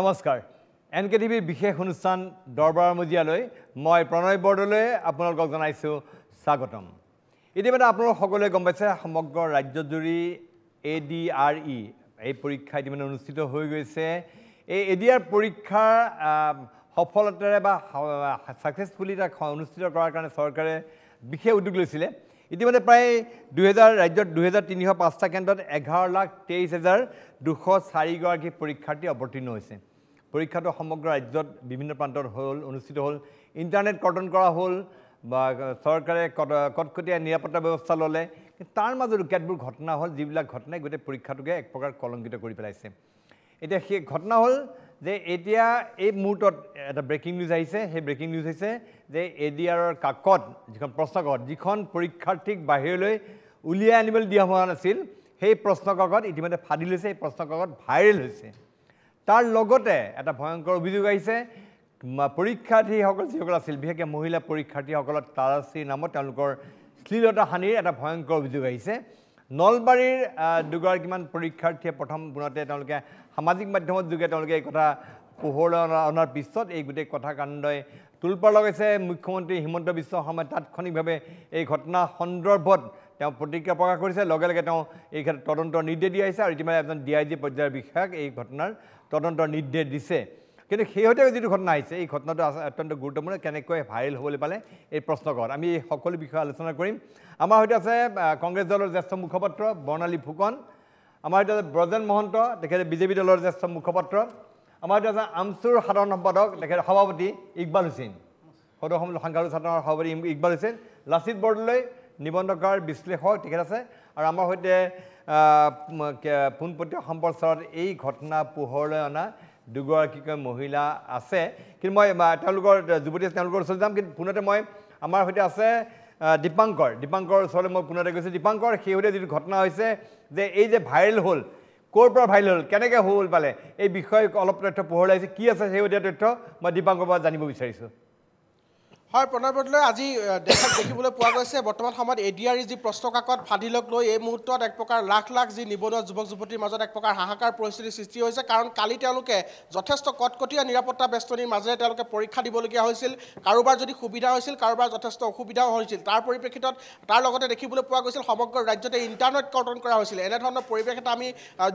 নমস্কাৰ N K টিভিৰ বিশেষ অনুষ্ঠান দৰবাৰ মজিয়ালৈ মই প্ৰণয় বৰদলৈ আপোনালোকক জনাইছোঁ স্বাগতম ইতিমধ্যে আপোনালোক সকলোৱে গম পাইছে সমগ্ৰ ৰাজ্যজুৰি এ ডি আৰ ই এই পৰীক্ষা ইতিমধ্যে অনুষ্ঠিত হৈ গৈছে এই এ ডি আৰ পৰীক্ষাৰ সফলতাৰে বা ছাকচেছফুলি তাক অনুষ্ঠিত কৰাৰ কাৰণে চৰকাৰে বিশেষ উদ্যোগ লৈছিলে ইতিমধ্যে প্ৰায় দুহেজাৰ ৰাজ্যত দুহেজাৰ তিনিশ পাঁচটা কেন্দ্ৰত এঘাৰ লাখ তেইছ হেজাৰ দুশ চাৰিগৰাকী পৰীক্ষাৰ্থী অৱতীৰ্ণ হৈছে পৰীক্ষাটো সমগ্ৰ ৰাজ্যত বিভিন্ন প্ৰান্তত হ'ল অনুষ্ঠিত হ'ল ইণ্টাৰনেট কৰ্তন কৰা হ'ল বা চৰকাৰে কটকটীয়া নিৰাপত্তা ব্যৱস্থা ল'লে তাৰ মাজতো কেতবোৰ ঘটনা হ'ল যিবিলাক ঘটনাই গোটেই পৰীক্ষাটোকে এক প্ৰকাৰ কলংকিত কৰি পেলাইছে এতিয়া সেই ঘটনা হ'ল যে এতিয়া এই মুহূৰ্তত এটা ব্ৰেকিং নিউজ আহিছে সেই ব্ৰেকিং নিউজ হৈছে যে এ ডি আৰৰ কাকত যিখন প্ৰশ্নকাকত যিখন পৰীক্ষাৰ্থীক বাহিৰলৈ উলিয়াই আনিবলৈ দিয়া হোৱা নাছিল সেই প্ৰশ্নকাকত ইতিমধ্যে ফাদিল হৈছে সেই প্ৰশ্নকাকত ভাইৰেল হৈছে তাৰ লগতে এটা ভয়ংকৰ অভিযোগ আহিছে পৰীক্ষাৰ্থীসকল যিসকল আছিল বিশেষকৈ মহিলা পৰীক্ষাৰ্থীসকলৰ তাৰাশ্ৰীৰ নামত তেওঁলোকৰ শ্লীলতা সানিৰ এটা ভয়ংকৰ অভিযোগ আহিছে নলবাৰীৰ দুগৰাকীমান পৰীক্ষাৰ্থীয়ে প্ৰথম পুনতে তেওঁলোকে সামাজিক মাধ্যমত যোগে তেওঁলোকে এই কথা পোহৰলৈ অনা অনাৰ পিছত এই গোটেই কথা কাণ্ডই তোলপাৰ লগাইছে মুখ্যমন্ত্ৰী হিমন্ত বিশ্ব শৰ্মাই তাৎক্ষণিকভাৱে এই ঘটনা সন্দৰ্ভত তেওঁ প্ৰতিক্ৰিয়া প্ৰকাশ কৰিছে লগে লগে তেওঁ এই ক্ষেত্ৰত তদন্তৰ নিৰ্দেশ দি আহিছে আৰু ইতিমধ্যে এজন ডি আই জি পৰ্যায়ৰ বিষয়াক এই ঘটনাৰ তদন্তৰ নিৰ্দেশ দিছে কিন্তু শেহতীয়াকৈ যিটো ঘটনা আহিছে এই ঘটনাটো অত্যন্ত গুৰুত্বপূৰ্ণ কেনেকৈ ভাইৰেল হ'বলৈ পালে এই প্ৰশ্নকৰ আমি এই সকলো বিষয়ে আলোচনা কৰিম আমাৰ সৈতে আছে কংগ্ৰেছ দলৰ জ্যেষ্ঠ মুখপাত্ৰ বৰ্ণালী ফুকন আমাৰ সৈতে আছে ব্ৰজেন মহন্ত তেখেতে বিজেপি দলৰ জ্যেষ্ঠ মুখপাত্ৰ আমাৰ সৈতে আছে আমচুৰ সাধাৰণ সম্পাদক তেখেতে সভাপতি ইকবাল হুছেইন সদৌ সমল সংখ্যাৰু সাধাৰণৰ সভাপতি ইকবাল হুছেইন লাচিত বৰদলৈ নিবন্ধকাৰ বিশ্লেষক তেখেত আছে আৰু আমাৰ সৈতে পোনপটীয়া সম্প্ৰচাৰত এই ঘটনা পোহৰলৈ অনা দুগৰাকীকৈ মহিলা আছে কিন্তু মই তেওঁলোকৰ যুৱতী তেওঁলোকৰ ওচৰলৈ যাম কিন্তু পোনতে মই আমাৰ সৈতে আছে দীপাংকৰ দীপাংকৰ ওচৰলৈ মই পোনতে গৈছোঁ দীপাংকৰ সেই সৈতে যিটো ঘটনা হৈছে যে এই যে ভাইৰেল হ'ল ক'ৰ পৰা ভাইৰেল হ'ল কেনেকৈ হ'ল পালে এই বিষয়ে অলপ তথ্য পোহৰলৈ আহিছে কি আছে সেই সৈতে তথ্য মই দীপাংকৰ পৰা জানিব বিচাৰিছোঁ হয় প্ৰণৱ বৰদলৈ আজি দেশত দেখিবলৈ পোৱা গৈছে বৰ্তমান সময়ত এ ডি আৰ ই যি কাকত ফাদিলক লৈ এই মুহূৰ্তত এক প্ৰকাৰ লাখ লাখ যি নিবনুৱা যুৱক যুৱতীৰ মাজত এক প্ৰকাৰ হাহাকাৰ পৰিস্থিতিৰ সৃষ্টি হৈছে কাৰণ কালি তেওঁলোকে যথেষ্ট কটকটীয়া নিৰাপত্তা বেষ্টনীৰ মাজেৰে তেওঁলোকে পৰীক্ষা দিবলগীয়া হৈছিল কাৰোবাৰ যদি সুবিধা হৈছিল কাৰোবাৰ যথেষ্ট অসুবিধাও হৈছিল তাৰ পৰিপ্ৰেক্ষিতত তাৰ লগতে দেখিবলৈ পোৱা গৈছিল সমগ্ৰ ৰাজ্যতে ইণ্টাৰনেট কৰ্তন কৰা হৈছিল এনেধৰণৰ পৰিৱেশ এটা আমি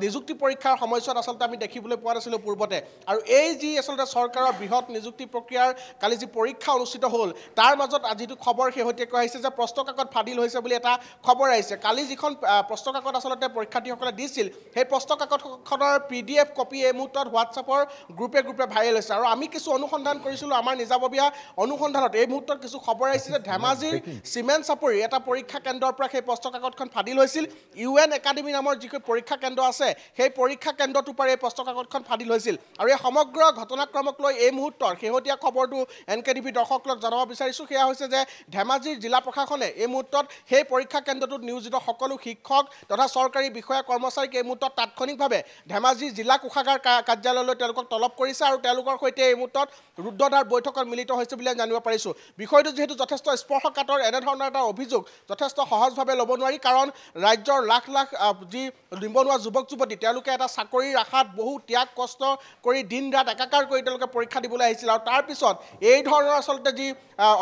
নিযুক্তি পৰীক্ষাৰ সময়ছোৱাত আচলতে আমি দেখিবলৈ পোৱা নাছিলোঁ পূৰ্বতে আৰু এই যি আচলতে চৰকাৰৰ বৃহৎ নিযুক্তি প্ৰক্ৰিয়াৰ কালি যি পৰীক্ষা অনুষ্ঠিত হ'ল হ'ল তাৰ মাজত যিটো খবৰ শেহতীয়াকৈ আহিছে যে প্ৰশ্ন কাকত ফাদিল হৈছে বুলি এটা খবৰ আহিছে কালি যিখন প্ৰশ্নকাকত আচলতে পৰীক্ষাৰ্থীসকলে দিছিল সেই প্ৰশ্ন কাকতখনৰ পি ডি এফ কপি এই মুহূৰ্তত হোৱাটছআপৰ গ্ৰুপে গ্ৰুপে ভাইৰেল হৈছে আৰু আমি কিছু অনুসন্ধান কৰিছিলোঁ আমাৰ নিজাববীয়া অনুসন্ধানত এই মুহূৰ্তত কিছু খবৰ আহিছে যে ধেমাজিৰ চিমেণ্ট চাপৰিৰ এটা পৰীক্ষা কেন্দ্ৰৰ পৰা সেই প্ৰশ্ন কাকতখন ফাদিল হৈছিল ইউ এন একাডেমী নামৰ যিখন পৰীক্ষা কেন্দ্ৰ আছে সেই পৰীক্ষা কেন্দ্ৰটোৰ পৰা এই প্ৰশ্নকাকতখন ফাদিল হৈছিল আৰু এই সমগ্ৰ ঘটনাক্ৰমক লৈ এই মুহূৰ্তৰ শেহতীয়া খবৰটো এন কে ডি পি দৰ্শক জনাব জনাব বিচাৰিছোঁ সেয়া হৈছে যে ধেমাজিৰ জিলা প্ৰশাসনে এই মুহূৰ্তত সেই পৰীক্ষা কেন্দ্ৰটোত নিয়োজিত সকলো শিক্ষক তথা চৰকাৰী বিষয়া কৰ্মচাৰীক এই মুহূৰ্তত তাৎক্ষণিকভাৱে ধেমাজিৰ জিলা কোষাগাৰ কাৰ্যালয়লৈ তেওঁলোকক তলব কৰিছে আৰু তেওঁলোকৰ সৈতে এই মুহূৰ্তত ৰুদ্ৰধাৰ বৈঠকত মিলিত হৈছে বুলি জানিব পাৰিছোঁ বিষয়টো যিহেতু যথেষ্ট স্পৰ্শকাতৰ এনেধৰণৰ এটা অভিযোগ যথেষ্ট সহজভাৱে ল'ব নোৱাৰি কাৰণ ৰাজ্যৰ লাখ লাখ যি নিবনুৱা যুৱক যুৱতী তেওঁলোকে এটা চাকৰিৰ আশাত বহু ত্যাগ কষ্ট কৰি দিন ৰাত একাকাৰ কৰি তেওঁলোকে পৰীক্ষা দিবলৈ আহিছিল আৰু তাৰপিছত এই ধৰণৰ আচলতে যি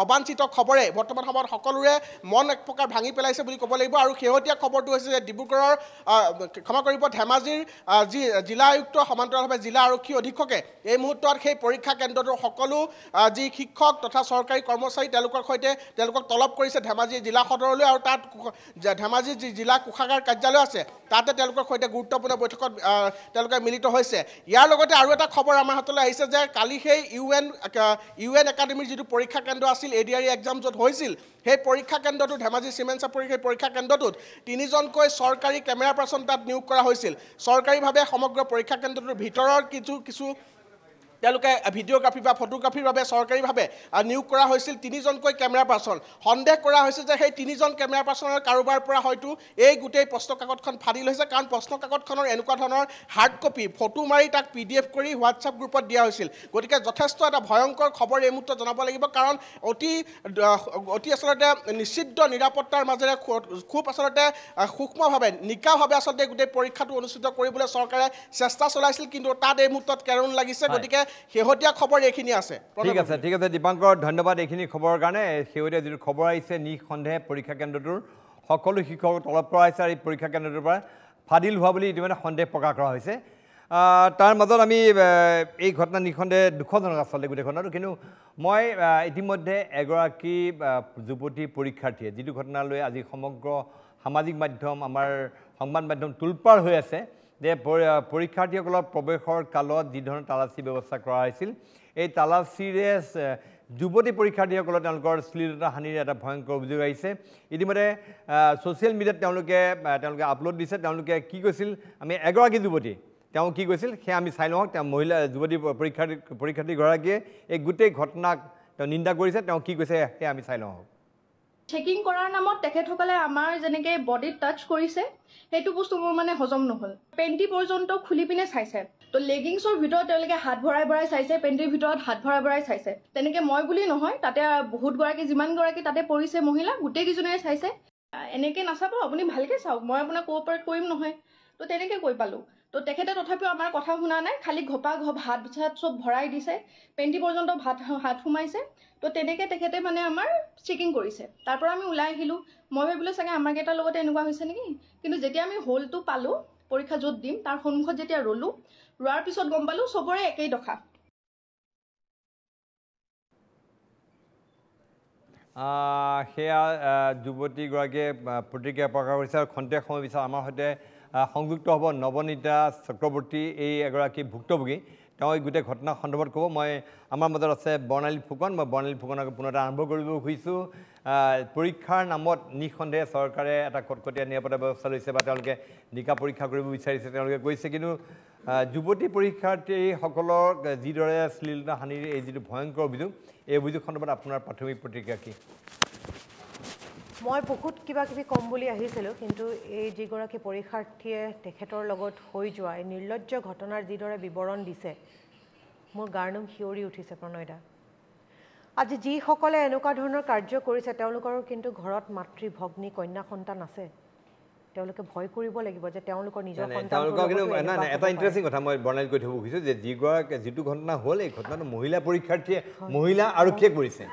অবাঞ্চিত খবৰে বৰ্তমান সময়ত সকলোৰে মন এক প্ৰকাৰ ভাঙি পেলাইছে বুলি ক'ব লাগিব আৰু শেহতীয়া খবৰটো হৈছে যে ডিব্ৰুগড়ৰ ক্ষমা কৰিব ধেমাজিৰ যি জিলা আয়ুক্ত সমান্তৰালভাৱে জিলা আৰক্ষী অধীক্ষকে এই মুহূৰ্তত সেই পৰীক্ষা কেন্দ্ৰটোৰ সকলো যি শিক্ষক তথা চৰকাৰী কৰ্মচাৰী তেওঁলোকৰ সৈতে তেওঁলোকক তলব কৰিছে ধেমাজি জিলা সদৰলৈ আৰু তাত ধেমাজি যি জিলা কোষাগাৰ কাৰ্যালয় আছে তাতে তেওঁলোকৰ সৈতে গুৰুত্বপূৰ্ণ বৈঠকত তেওঁলোকে মিলিত হৈছে ইয়াৰ লগতে আৰু এটা খবৰ আমাৰ হাতলৈ আহিছে যে কালি সেই ইউ এন ইউ এন একাডেমিৰ যিটো পৰীক্ষা কেন্দ্ৰ আছিল A D R E exam য'ত হৈছিল সেই পৰীক্ষা কেন্দ্ৰটোত ধেমাজি চিমেণ্ট চাপৰিৰ সেই পৰীক্ষা কেন্দ্ৰটোত তিনিজনকৈ চৰকাৰী কেমেৰা পাৰ্চন তাত নিয়োগ কৰা হৈছিল চৰকাৰীভাৱে সমগ্ৰ পৰীক্ষা কেন্দ্ৰটোৰ ভিতৰৰ কিছু কিছু তেওঁলোকে ভিডিঅ'গ্ৰাফী বা ফটোগ্ৰাফীৰ বাবে চৰকাৰীভাৱে নিয়োগ কৰা হৈছিল তিনিজনকৈ কেমেৰা পাৰ্চন সন্দেহ কৰা হৈছে যে সেই তিনিজন কেমেৰা পাৰ্চনৰ কাৰোবাৰ পৰা হয়তো এই গোটেই প্ৰশ্নকাকতখন ফাদি লৈছে কাৰণ প্ৰশ্নকাকতখনৰ এনেকুৱা ধৰণৰ হাৰ্ড কপি ফটো মাৰি তাক পি ডি এফ কৰি হোৱাটছআপ গ্ৰুপত দিয়া হৈছিল গতিকে যথেষ্ট এটা ভয়ংকৰ খবৰ এই মুহূৰ্তত জনাব লাগিব কাৰণ অতি অতি আচলতে নিষিদ্ধ নিৰাপত্তাৰ মাজেৰে খুব আচলতে সূক্ষ্মভাৱে নিকাভাৱে আচলতে গোটেই পৰীক্ষাটো অনুষ্ঠিত কৰিবলৈ চৰকাৰে চেষ্টা চলাইছিল কিন্তু তাত এই মুহূৰ্তত কেৰুণ লাগিছে গতিকে শেহতীয়া খবৰ এইখিনি আছে ঠিক আছে ঠিক আছে দীপাংকৰ ধন্যবাদ এইখিনি খবৰৰ কাৰণে শেহতীয়া যিটো খবৰ আহিছে নিঃসন্দেহে পৰীক্ষা কেন্দ্ৰটোৰ সকলো শিক্ষকক তলব কৰা হৈছে আৰু এই পৰীক্ষা কেন্দ্ৰটোৰ পৰা ফাদিল হোৱা বুলি ইতিমধ্যে সন্দেহ প্ৰকাশ কৰা হৈছে তাৰ মাজত আমি এই ঘটনা নিঃসন্দেহে দুখজনক আচলতে গোটেই ঘটনাটো কিন্তু মই ইতিমধ্যে এগৰাকী যুৱতী পৰীক্ষাৰ্থীয়ে যিটো ঘটনালৈ আজি সমগ্ৰ সামাজিক মাধ্যম আমাৰ সংবাদ মাধ্যম তোলপাৰ হৈ আছে যে পৰীক্ষাৰ্থীসকলৰ প্ৰৱেশৰ কালত যিধৰণে তালাচী ব্যৱস্থা কৰা হৈছিল এই তালাচীৰে যুৱতী পৰীক্ষাৰ্থীসকলৰ তেওঁলোকৰ শ্লীলতা হানিৰ এটা ভয়ংকৰ অভিযোগ আহিছে ইতিমধ্যে ছ'চিয়েল মিডিয়াত তেওঁলোকে তেওঁলোকে আপলোড দিছে তেওঁলোকে কি কৈছিল আমি এগৰাকী যুৱতী তেওঁ কি কৈছিল সেয়া আমি চাই লওঁ তেওঁ মহিলা যুৱতী পৰীক্ষাৰ্থী পৰীক্ষাৰ্থীগৰাকীয়ে এই গোটেই ঘটনাক তেওঁ নিন্দা কৰিছে তেওঁ কি কৈছে সেয়া আমি চাই লওঁ আহক চেকিং কৰাৰ নামত তেখেতসকলে আমাৰ যেনেকে বডিত টাচ কৰিছে সেইটো বস্তু মোৰ মানে হজম নহল পেণ্টি পৰ্যন্ত খুলি পিনে চাইছে তো লেগিংছৰ ভিতৰত তেওঁলোকে হাত ভৰাই ভৰাই চাইছে পেণ্টিৰ ভিতৰত হাত ভৰাই ভৰাই চাইছে তেনেকে মই বুলি নহয় তাতে বহুত গৰাকী যিমান গৰাকী তাতে পৰিছে মহিলা গোটেইকেইজনীয়ে চাইছে এনেকে নাচাব আপুনি ভালকে চাওক মই আপোনাক কোঅপাৰেট কৰিম নহয় তো তেনেকে কৈ পালো তো তেখেতে তথাপিও আমাৰ কথা শুনা নাই খালী ঘপা ঘপ হাত চাত চব ভৰাই দিছে পেণ্টি পৰ্যন্ত ভাত হাত সোমাইছে তো তেনেকৈ তেখেতে মানে আমাৰ চেকিং কৰিছে তাৰ পৰা আমি ওলাই আহিলোঁ মই ভাবিলোঁ চাগে আমাৰকেইটাৰ লগতে এনেকুৱা হৈছে নেকি কিন্তু যেতিয়া আমি হলটো পালোঁ পৰীক্ষা য'ত দিম তাৰ সন্মুখত যেতিয়া ৰলোঁ ৰোৱাৰ পিছত গম পালোঁ চবৰে একেই দশা সেয়া যুৱতীগৰাকীয়ে প্ৰতিক্ৰিয়া প্ৰকাশ কৰিছে আৰু খন্তেক সময় বিচাৰ আমাৰ সৈতে সংযুক্ত হ'ব নৱনীতা চক্ৰৱৰ্তী এই এগৰাকী ভুক্তভোগী তেওঁ এই গোটেই ঘটনা সন্দৰ্ভত ক'ব মই আমাৰ মাজত আছে বৰ্ণালী ফুকন মই বৰ্ণালী ফুকনক পুনৰ এটা আৰম্ভ কৰিব খুজিছোঁ পৰীক্ষাৰ নামত নিঃসন্দেহে চৰকাৰে এটা কটকটীয়া নিৰাপত্তা ব্যৱস্থা লৈছে বা তেওঁলোকে নিকা পৰীক্ষা কৰিব বিচাৰিছে তেওঁলোকে কৈছে কিন্তু যুৱতী পৰীক্ষাৰ্থীসকলক যিদৰে শ্লীলতা হানিৰ এই যিটো ভয়ংকৰ অভিযোগ এই অভিযোগ সন্দৰ্ভত আপোনাৰ প্ৰাথমিক প্ৰতিক্ৰিয়া কি মই বহুত কিবা কিবি ক'ম বুলি আহিছিলোঁ কিন্তু এই যিগৰাকী পৰীক্ষাৰ্থীয়ে তেখেতৰ লগত হৈ যোৱা এই নিৰ্লজ্জ ঘটনাৰ যিদৰে বিৱৰণ দিছে মোৰ গাৰনোম সিঁয়ৰি উঠিছে প্ৰণয়দা আজি যিসকলে এনেকুৱা ধৰণৰ কাৰ্য কৰিছে তেওঁলোকৰ কিন্তু ঘৰত মাতৃ ভগ্নী কন্যা সন্তান আছে তেওঁলোকে ভয় কৰিব লাগিব যে তেওঁলোকৰ নিজৰ এটা ইণ্টাৰেষ্টিং কথা মই কৰি থ'ব খুজিছোঁ যে যিগৰাকী যিটো ঘটনা হ'ল এই ঘটনাটো মহিলা পৰীক্ষাৰ্থীয়ে মহিলা আৰক্ষীয়ে কৰিছে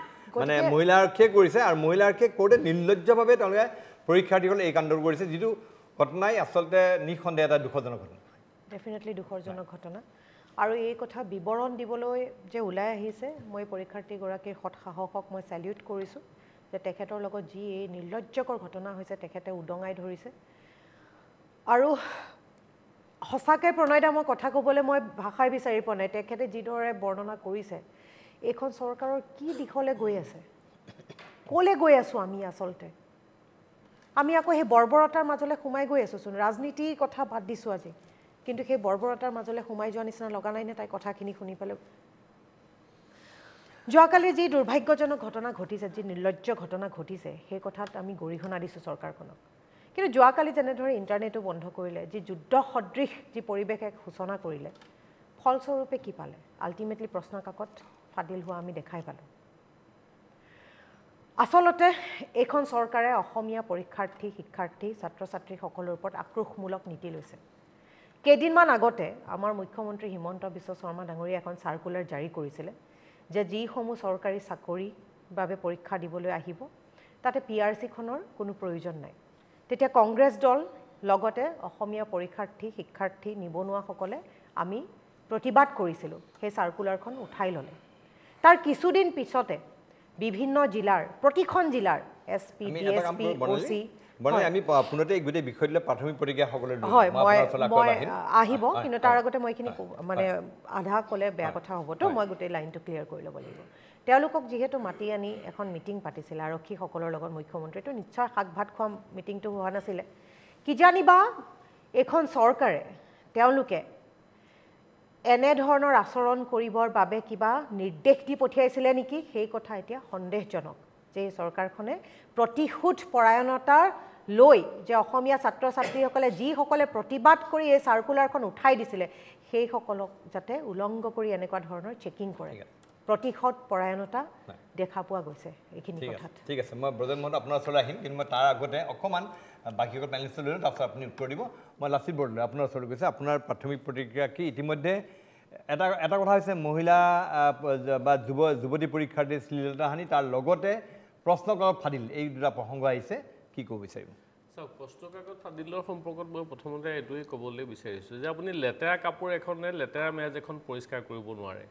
মানে মহিলা আৰক্ষীয়ে কৰিছে আৰু মহিলা আৰক্ষীয়ে কৰোঁতে নিৰ্লজ্জভাৱে তেওঁলোকে পৰীক্ষাৰ্থীসকলে এই কাণ্ড কৰিছে যিটো ঘটনাই আচলতে নিঃসন্দেহে এটা দুখজনক ঘটনা ডেফিনেটলি দুখৰজনক ঘটনা আৰু এই কথা বিৱৰণ দিবলৈ যে ওলাই আহিছে মই পৰীক্ষাৰ্থীগৰাকীৰ সৎসাহসক মই চেলিউট কৰিছোঁ যে তেখেতৰ লগত যি এই নিৰ্লজ্জকৰ ঘটনা হৈছে তেখেতে উদঙাই ধৰিছে আৰু সঁচাকৈ প্ৰণয়দা মই কথা ক'বলৈ মই ভাষাই বিচাৰি পোৱা নাই তেখেতে যিদৰে বৰ্ণনা কৰিছে এইখন চৰকাৰৰ কি দিশলৈ গৈ আছে ক'লৈ গৈ আছোঁ আমি আচলতে আমি আকৌ সেই বৰ্বৰতাৰ মাজলৈ সোমাই গৈ আছোচোন ৰাজনীতিৰ কথা বাদ দিছোঁ আজি কিন্তু সেই বৰ্বৰতাৰ মাজলৈ সোমাই যোৱাৰ নিচিনা লগা নাই নে তাই কথাখিনি শুনি পেলাই যোৱাকালি যি দুৰ্ভাগ্যজনক ঘটনা ঘটিছে যি নিৰ্লজ্জ ঘটনা ঘটিছে সেই কথাত আমি গৰিহণা দিছোঁ চৰকাৰখনক কিন্তু যোৱাকালি যেনেদৰে ইণ্টাৰনেটো বন্ধ কৰিলে যি যুদ্ধ সদৃশ যি পৰিৱেশ এক সূচনা কৰিলে ফলস্বৰূপে কি পালে আল্টিমেটলি প্ৰশ্ন কাকত ফাদিল হোৱা আমি দেখাই পালোঁ আচলতে এইখন চৰকাৰে অসমীয়া পৰীক্ষাৰ্থী শিক্ষাৰ্থী ছাত্ৰ ছাত্ৰীসকলৰ ওপৰত আক্ৰোশমূলক নীতি লৈছে কেইদিনমান আগতে আমাৰ মুখ্যমন্ত্ৰী হিমন্ত বিশ্ব শৰ্মা ডাঙৰীয়াই এখন চাৰ্কুলাৰ জাৰি কৰিছিলে যে যিসমূহ চৰকাৰী চাকৰিৰ বাবে পৰীক্ষা দিবলৈ আহিব তাতে পি আৰ চিখনৰ কোনো প্ৰয়োজন নাই তেতিয়া কংগ্ৰেছ দল লগতে অসমীয়া পৰীক্ষাৰ্থী শিক্ষাৰ্থী নিবনুৱাসকলে আমি প্ৰতিবাদ কৰিছিলোঁ সেই চাৰ্কুলাৰখন উঠাই ল'লে তাৰ কিছুদিন পিছতে বিভিন্ন জিলাৰ প্ৰতিখন জিলাৰ S P D S P O' C আহিব কিন্তু তাৰ আগতে মই মানে আধা ক'লে বেয়া কথা হ'বতো মই গোটেই লাইনটো ক্লিয়াৰ কৰি ল'ব লাগিব তেওঁলোকক যিহেতু মাতি আনি এখন মিটিং পাতিছিলে আৰক্ষীসকলৰ লগত মুখ্যমন্ত্ৰীটো নিশ্চয় শাক ভাত খোৱা মিটিংটো হোৱা নাছিলে কিজানিবা এইখন চৰকাৰে তেওঁলোকে এনেধৰণৰ আচৰণ কৰিবৰ বাবে কিবা নিৰ্দেশ দি পঠিয়াইছিলে নেকি সেই কথা এতিয়া সন্দেহজনক যে এই চৰকাৰখনে প্ৰতিশোধ পৰায়ণতা লৈ যে অসমীয়া ছাত্ৰ ছাত্ৰীসকলে যিসকলে প্ৰতিবাদ কৰি এই চাৰ্কুলাৰখন উঠাই দিছিলে সেইসকলক যাতে উলংগ কৰি এনেকুৱা ধৰণৰ চেকিং কৰে প্ৰতিশোধ পৰায়ণতা দেখা পোৱা গৈছে এইখিনি কথাত ঠিক আছে মই ব্ৰজেন মহন্ত আপোনাৰ ওচৰলৈ আহিম কিন্তু মই তাৰ আগতে অকণমান বাকীসকল পেনেলিষ্টলৈ লৈ লওঁ তাৰপিছত আপুনি উত্তৰ দিব মই লাচিত বৰদলৈ আপোনাৰ ওচৰলৈ গৈছে আপোনাৰ প্ৰাথমিক প্ৰতিক্ৰিয়া কি ইতিমধ্যে এটা এটা কথা হৈছে মহিলা বা যুৱ যুৱতী পৰীক্ষাৰ্থী শ্লীলতা হানি তাৰ লগতে প্ৰশ্নকাকত ফাদিল এই দুটা প্ৰসংগ আহিছে কি ক'ব বিচাৰিম চাওক প্ৰশ্নকাকত ফাদিলৰ সম্পৰ্কত মই প্ৰথমতে এইটোৱেই ক'বলৈ বিচাৰিছোঁ যে আপুনি লেতেৰা কাপোৰ এখনে লেতেৰা মেজ এখন পৰিষ্কাৰ কৰিব নোৱাৰে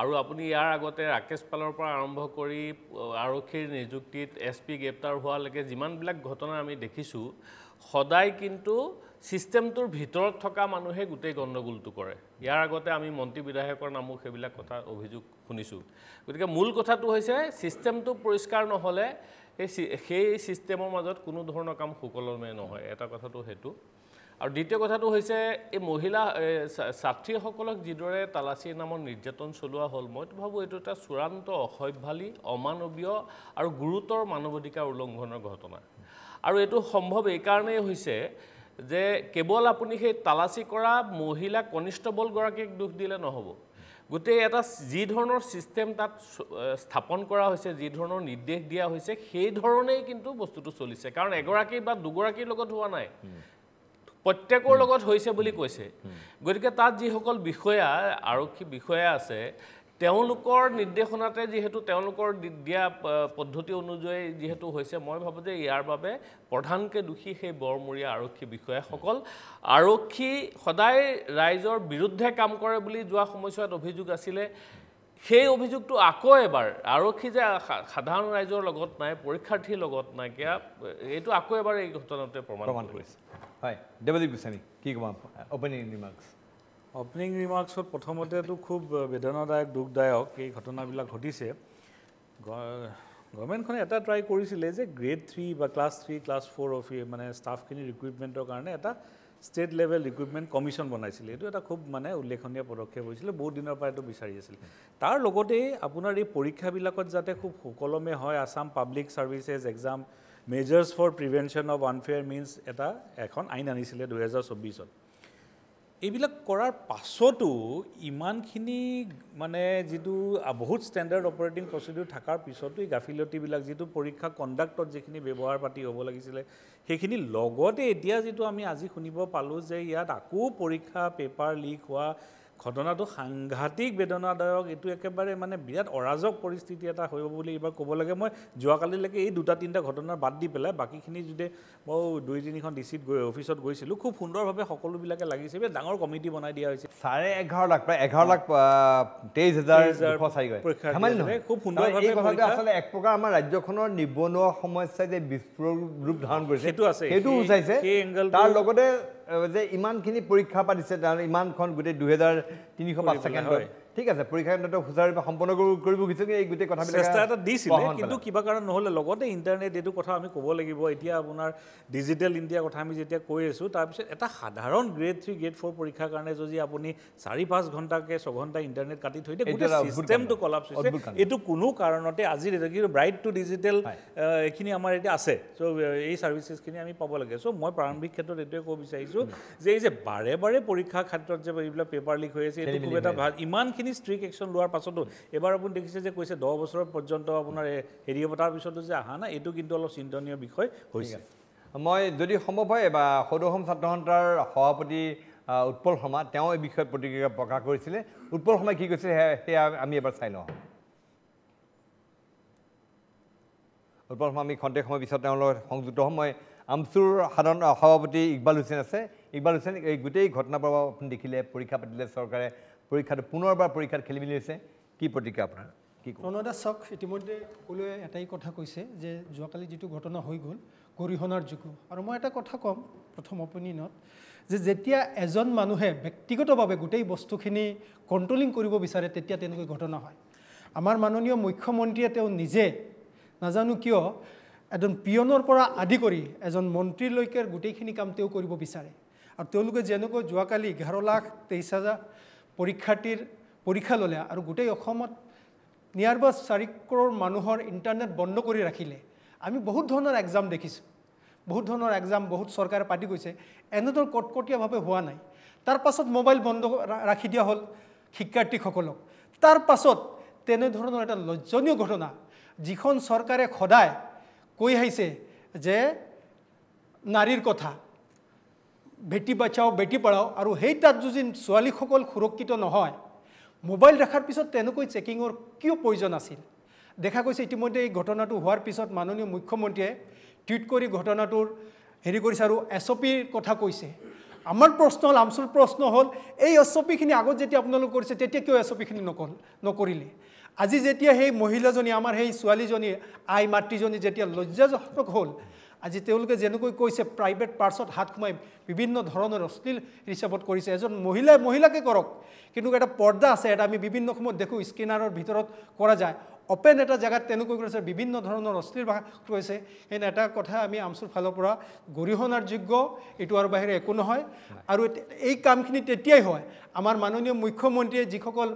আৰু আপুনি ইয়াৰ আগতে ৰাকেশ পালৰ পৰা আৰম্ভ কৰি আৰক্ষীৰ নিযুক্তিত এছ পি গ্ৰেপ্তাৰ হোৱালৈকে যিমানবিলাক ঘটনা আমি দেখিছোঁ সদায় কিন্তু ছিষ্টেমটোৰ ভিতৰত থকা মানুহে গোটেই গণ্ডগোলটো কৰে ইয়াৰ আগতে আমি মন্ত্ৰী বিধায়কৰ নামো সেইবিলাক কথা অভিযোগ শুনিছোঁ গতিকে মূল কথাটো হৈছে ছিষ্টেমটো পৰিষ্কাৰ নহ'লে সেই সেই ছিষ্টেমৰ মাজত কোনো ধৰণৰ কাম সুকলমে নহয় এটা কথাটো সেইটো আৰু দ্বিতীয় কথাটো হৈছে এই মহিলা ছাত্ৰীসকলক যিদৰে তালাচী নামৰ নিৰ্যাতন চলোৱা হ'ল মইতো ভাবোঁ এইটো এটা চূড়ান্ত অসভ্যালী অমানৱীয় আৰু গুৰুতৰ মানৱ অধিকাৰ উলংঘনৰ ঘটনা আৰু এইটো সম্ভৱ এইকাৰণেই হৈছে যে কেৱল আপুনি সেই তালাচী কৰা মহিলা কনিষ্টবলগৰাকীক দোষ দিলে নহ'ব গোটেই এটা যি ধৰণৰ ছিষ্টেম তাত স্থাপন কৰা হৈছে যি ধৰণৰ নিৰ্দেশ দিয়া হৈছে সেই ধৰণেই কিন্তু বস্তুটো চলিছে কাৰণ এগৰাকী বা দুগৰাকীৰ লগত হোৱা নাই প্ৰত্যেকৰ লগত হৈছে বুলি কৈছে গতিকে তাত যিসকল বিষয়া আৰক্ষী বিষয়া আছে তেওঁলোকৰ নিৰ্দেশনাতে যিহেতু তেওঁলোকৰ দিয়া পদ্ধতি অনুযায়ী যিহেতু হৈছে মই ভাবোঁ যে ইয়াৰ বাবে প্ৰধানকৈ দোষী সেই বৰমূৰীয়া আৰক্ষী বিষয়াসকল আৰক্ষী সদায় ৰাইজৰ বিৰুদ্ধে কাম কৰে বুলি যোৱা সময়ছোৱাত অভিযোগ আছিলে সেই অভিযোগটো আকৌ এবাৰ আৰক্ষী যে সাধাৰণ ৰাইজৰ লগত নাই পৰীক্ষাৰ্থীৰ লগত নাইকিয়া এইটো আকৌ এবাৰ এই ঘটনাটোৱে প্ৰমাণ কৰিছে হয় দেৱজিত গোস্বামী কি ক'ম অপেনিং ৰিমাৰ্কছ অপেনিং ৰিমাৰ্কছত প্ৰথমতেতো খুব বেদনাদায়ক দুখদায়ক এই ঘটনাবিলাক ঘটিছে গভৰ্ণমেণ্টখনে এটা ট্ৰাই কৰিছিলে যে গ্ৰেড থ্ৰী বা ক্লাছ থ্ৰী ক্লাছ ফ'ৰ অফি মানে ষ্টাফখিনি ৰিক্ৰুইটমেণ্টৰ কাৰণে এটা ষ্টেট লেভেল ৰিক্ৰুইটমেণ্ট কমিশ্যন বনাইছিলে এইটো এটা খুব মানে উল্লেখনীয় পদক্ষেপ হৈছিলে বহুত দিনৰ পৰা এইটো বিচাৰি আছিলে তাৰ লগতেই আপোনাৰ এই পৰীক্ষাবিলাকত যাতে খুব সুকলমে হয় Assam public services exam measures for prevention of unfair means এটা এখন আইন আনিছিলে দুহেজাৰ চৌব্বিছত এইবিলাক কৰাৰ পাছতো ইমানখিনি মানে যিটো বহুত ষ্টেণ্ডাৰ্ড অপাৰেটিং প্ৰচিডিউৰ থকাৰ পিছতো এই গাফিলতিবিলাক যিটো পৰীক্ষা কণ্ডাক্টত যিখিনি ব্যৱহাৰ পাতি হ'ব লাগিছিলে সেইখিনি লগতে এতিয়া যিটো আমি আজি শুনিব পালোঁ যে ইয়াত আকৌ পৰীক্ষা পেপাৰ লিক হোৱা ঘটনাটো সাংঘাতিক বেদনাদায়ক এইটো একেবাৰে মানে বিৰাট অৰাজক পৰিস্থিতি এটা হ'ব বুলি এইবাৰ ক'ব লাগে মই যোৱাকালিলৈকে এই দুটা তিনিটা ঘটনা বাদ দি পেলাই বাকীখিনি যদি মই দুই তিনিখন ডিচিত গৈ অফিচত গৈছিলোঁ খুব সুন্দৰভাৱে সকলোবিলাকে লাগিছে ডাঙৰ কমিটি বনাই দিয়া হৈছে চাৰে এঘাৰ লাখ প্ৰায় এঘাৰ লাখ তেইছ হাজাৰ খুব সুন্দৰভাৱে আচলতে এক প্ৰকাৰ আমাৰ ৰাজ্যখনৰ নিবনুৱা সমস্যাই যে বিস্ফোৰক ৰূপ ধাৰণ কৰিছে সেইটো আছে সেইটো সেই তাৰ লগতে যে ইমানখিনি পৰীক্ষা পাতিছে ইমানখন গোটেই দুহেজাৰ তিনিশ পাঁচ ছেকেণ্ড হয় ঠিক আছে পৰীক্ষা কেন্দ্ৰটো সুচাৰুৰূপে সম্পন্ন কৰিব খুজিছে এই গোটেই কথাবিলাক চেষ্টা এটা দিছিলে কিন্তু কিবা কাৰণ নহ'লে লগতে ইণ্টাৰনেট এইটো কথা আমি ক'ব লাগিব এতিয়া আপোনাৰ ডিজিটেল ইণ্ডিয়াৰ কথা আমি যেতিয়া কৈ আছোঁ তাৰপিছত এটা সাধাৰণ গ্ৰেড থ্ৰী গ্ৰেড ফ'ৰ পৰীক্ষাৰ কাৰণে যদি আপুনি চাৰি পাঁচ ঘণ্টাকে ছঘণ্টা ইণ্টাৰনেট কাটি থৈ দিয়ে গোটেই ছিষ্টেমটো এইটো কোনো কাৰণতে আজি কিন্তু ব্ৰাইট টু ডিজিটেল এইখিনি আমাৰ এতিয়া আছে চ' এই ছাৰ্ভিচেছখিনি আমি পাব লাগে চ' মই প্ৰাৰম্ভিক ক্ষেত্ৰত এইটোৱে ক'ব বিচাৰিছোঁ যে এই যে বাৰে বাৰে পৰীক্ষাৰ ক্ষেত্ৰত যে এইবিলাক পেপাৰ লিক হৈ আছে এইটো খুব এটা ভাল ইমানখিনি যিমানখিনি ষ্ট্ৰিক একশ্যন লোৱাৰ পাছতো এইবাৰ আপুনি দেখিছে যে কৈছে দহ বছৰ পৰ্যন্ত আপোনাৰ হেৰি হ'ব পিছতো যে অহা নাই এইটো কিন্তু অলপ চিন্তনীয় বিষয় হৈছে মই যদি সম্ভৱ হয় বা সদৌসম ছাত্ৰ সন্থাৰ সভাপতি উৎপল শৰ্মা তেওঁ এই বিষয়ে প্ৰতিক্ৰিয়া প্ৰকাশ কৰিছিলে উৎপল শৰ্মাই কি কৈছে সেয়া আমি এবাৰ চাই লওঁ উৎপল শৰ্মা আমি খন্তেক সময় পিছত তেওঁৰ লগত সংযুক্ত হ'ম মই আমচুৰ সাধাৰণ সভাপতি ইকবাল হুছেইন আছে ইকবাল হুছেইন এই গোটেই ঘটনাৰ পৰা আপুনি দেখিলে পৰীক্ষা পাতিলে চৰকাৰে পৰীক্ষাটো পুনৰবাৰ পৰীক্ষাত খেলি মেলি হৈছে কি প্ৰতিক্ৰিয়া আপোনাৰ কি প্ৰণদা চাওক ইতিমধ্যে সকলোৱে এটাই কথা কৈছে যে যোৱাকালি যিটো ঘটনা হৈ গ'ল গৰিহণাৰ যোগো আৰু মই এটা কথা ক'ম প্ৰথম অপিনিয়নত যে যেতিয়া এজন মানুহে ব্যক্তিগতভাৱে গোটেই বস্তুখিনি কণ্ট্ৰলিং কৰিব বিচাৰে তেতিয়া তেনেকৈ ঘটনা হয় আমাৰ মাননীয় মুখ্যমন্ত্ৰীয়ে তেওঁ নিজে নাজানো কিয় এজন পিয়নৰ পৰা আদি কৰি এজন মন্ত্ৰীলৈকে গোটেইখিনি কাম তেওঁ কৰিব বিচাৰে আৰু তেওঁলোকে যেনেকৈ যোৱাকালি এঘাৰ লাখ তেইছ হাজাৰ পৰীক্ষাৰ্থীৰ পৰীক্ষা ল'লে আৰু গোটেই অসমত নিয়াৰ বাই চাৰি কৰোৰ মানুহৰ ইণ্টাৰনেট বন্ধ কৰি ৰাখিলে আমি বহুত ধৰণৰ এক্সাম দেখিছোঁ বহুত ধৰণৰ এক্সাম বহুত চৰকাৰে পাতি গৈছে এনেদৰে কটকটীয়াভাৱে হোৱা নাই তাৰ পাছত মোবাইল বন্ধ ৰাখি দিয়া হ'ল শিক্ষাৰ্থীসকলক তাৰ পাছত তেনেধৰণৰ এটা লজ্জনীয় ঘটনা যিখন চৰকাৰে সদায় কৈ আহিছে যে নাৰীৰ কথা বেটি বচাও বেটি পঢ়াও আৰু সেই তাত যদি ছোৱালীসকল সুৰক্ষিত নহয় মোবাইল দেখাৰ পিছত তেনেকৈ চেকিঙৰ কিয় প্ৰয়োজন আছিল দেখা গৈছে ইতিমধ্যে এই ঘটনাটো হোৱাৰ পিছত মাননীয় মুখ্যমন্ত্ৰীয়ে টুইট কৰি ঘটনাটোৰ হেৰি কৰিছে আৰু এছ অ' পিৰ কথা কৈছে আমাৰ প্ৰশ্ন হ'ল আমচুৰ প্ৰশ্ন হ'ল এই এছ অ' পিখিনি আগত যেতিয়া আপোনালোক কৰিছে তেতিয়া কিয় এছ অ' পিখিনি নকল নকৰিলে আজি যেতিয়া সেই মহিলাজনী আমাৰ সেই ছোৱালীজনী আই মাতৃজনী যেতিয়া লজ্জাজনক হ'ল আজি তেওঁলোকে যেনেকৈ কৈছে প্ৰাইভেট পাৰ্চত হাত সোমাই বিভিন্ন ধৰণৰ অশ্লীল হিচাপত কৰিছে এজন মহিলাই মহিলাকে কৰক কিন্তু এটা পৰ্দা আছে এটা আমি বিভিন্ন সময়ত দেখোঁ স্কিনাৰৰ ভিতৰত কৰা যায় অপেন এটা জেগাত তেনেকৈ কৰিছে বিভিন্ন ধৰণৰ অশ্লীল ভাষা কৈছে সেই এটা কথা আমি আমচুৰ ফালৰ পৰা গৰিহণাৰ যোগ্য এইটো আৰু বাহিৰে একো নহয় আৰু এই কামখিনি তেতিয়াই হয় আমাৰ মাননীয় মুখ্যমন্ত্ৰীয়ে যিসকল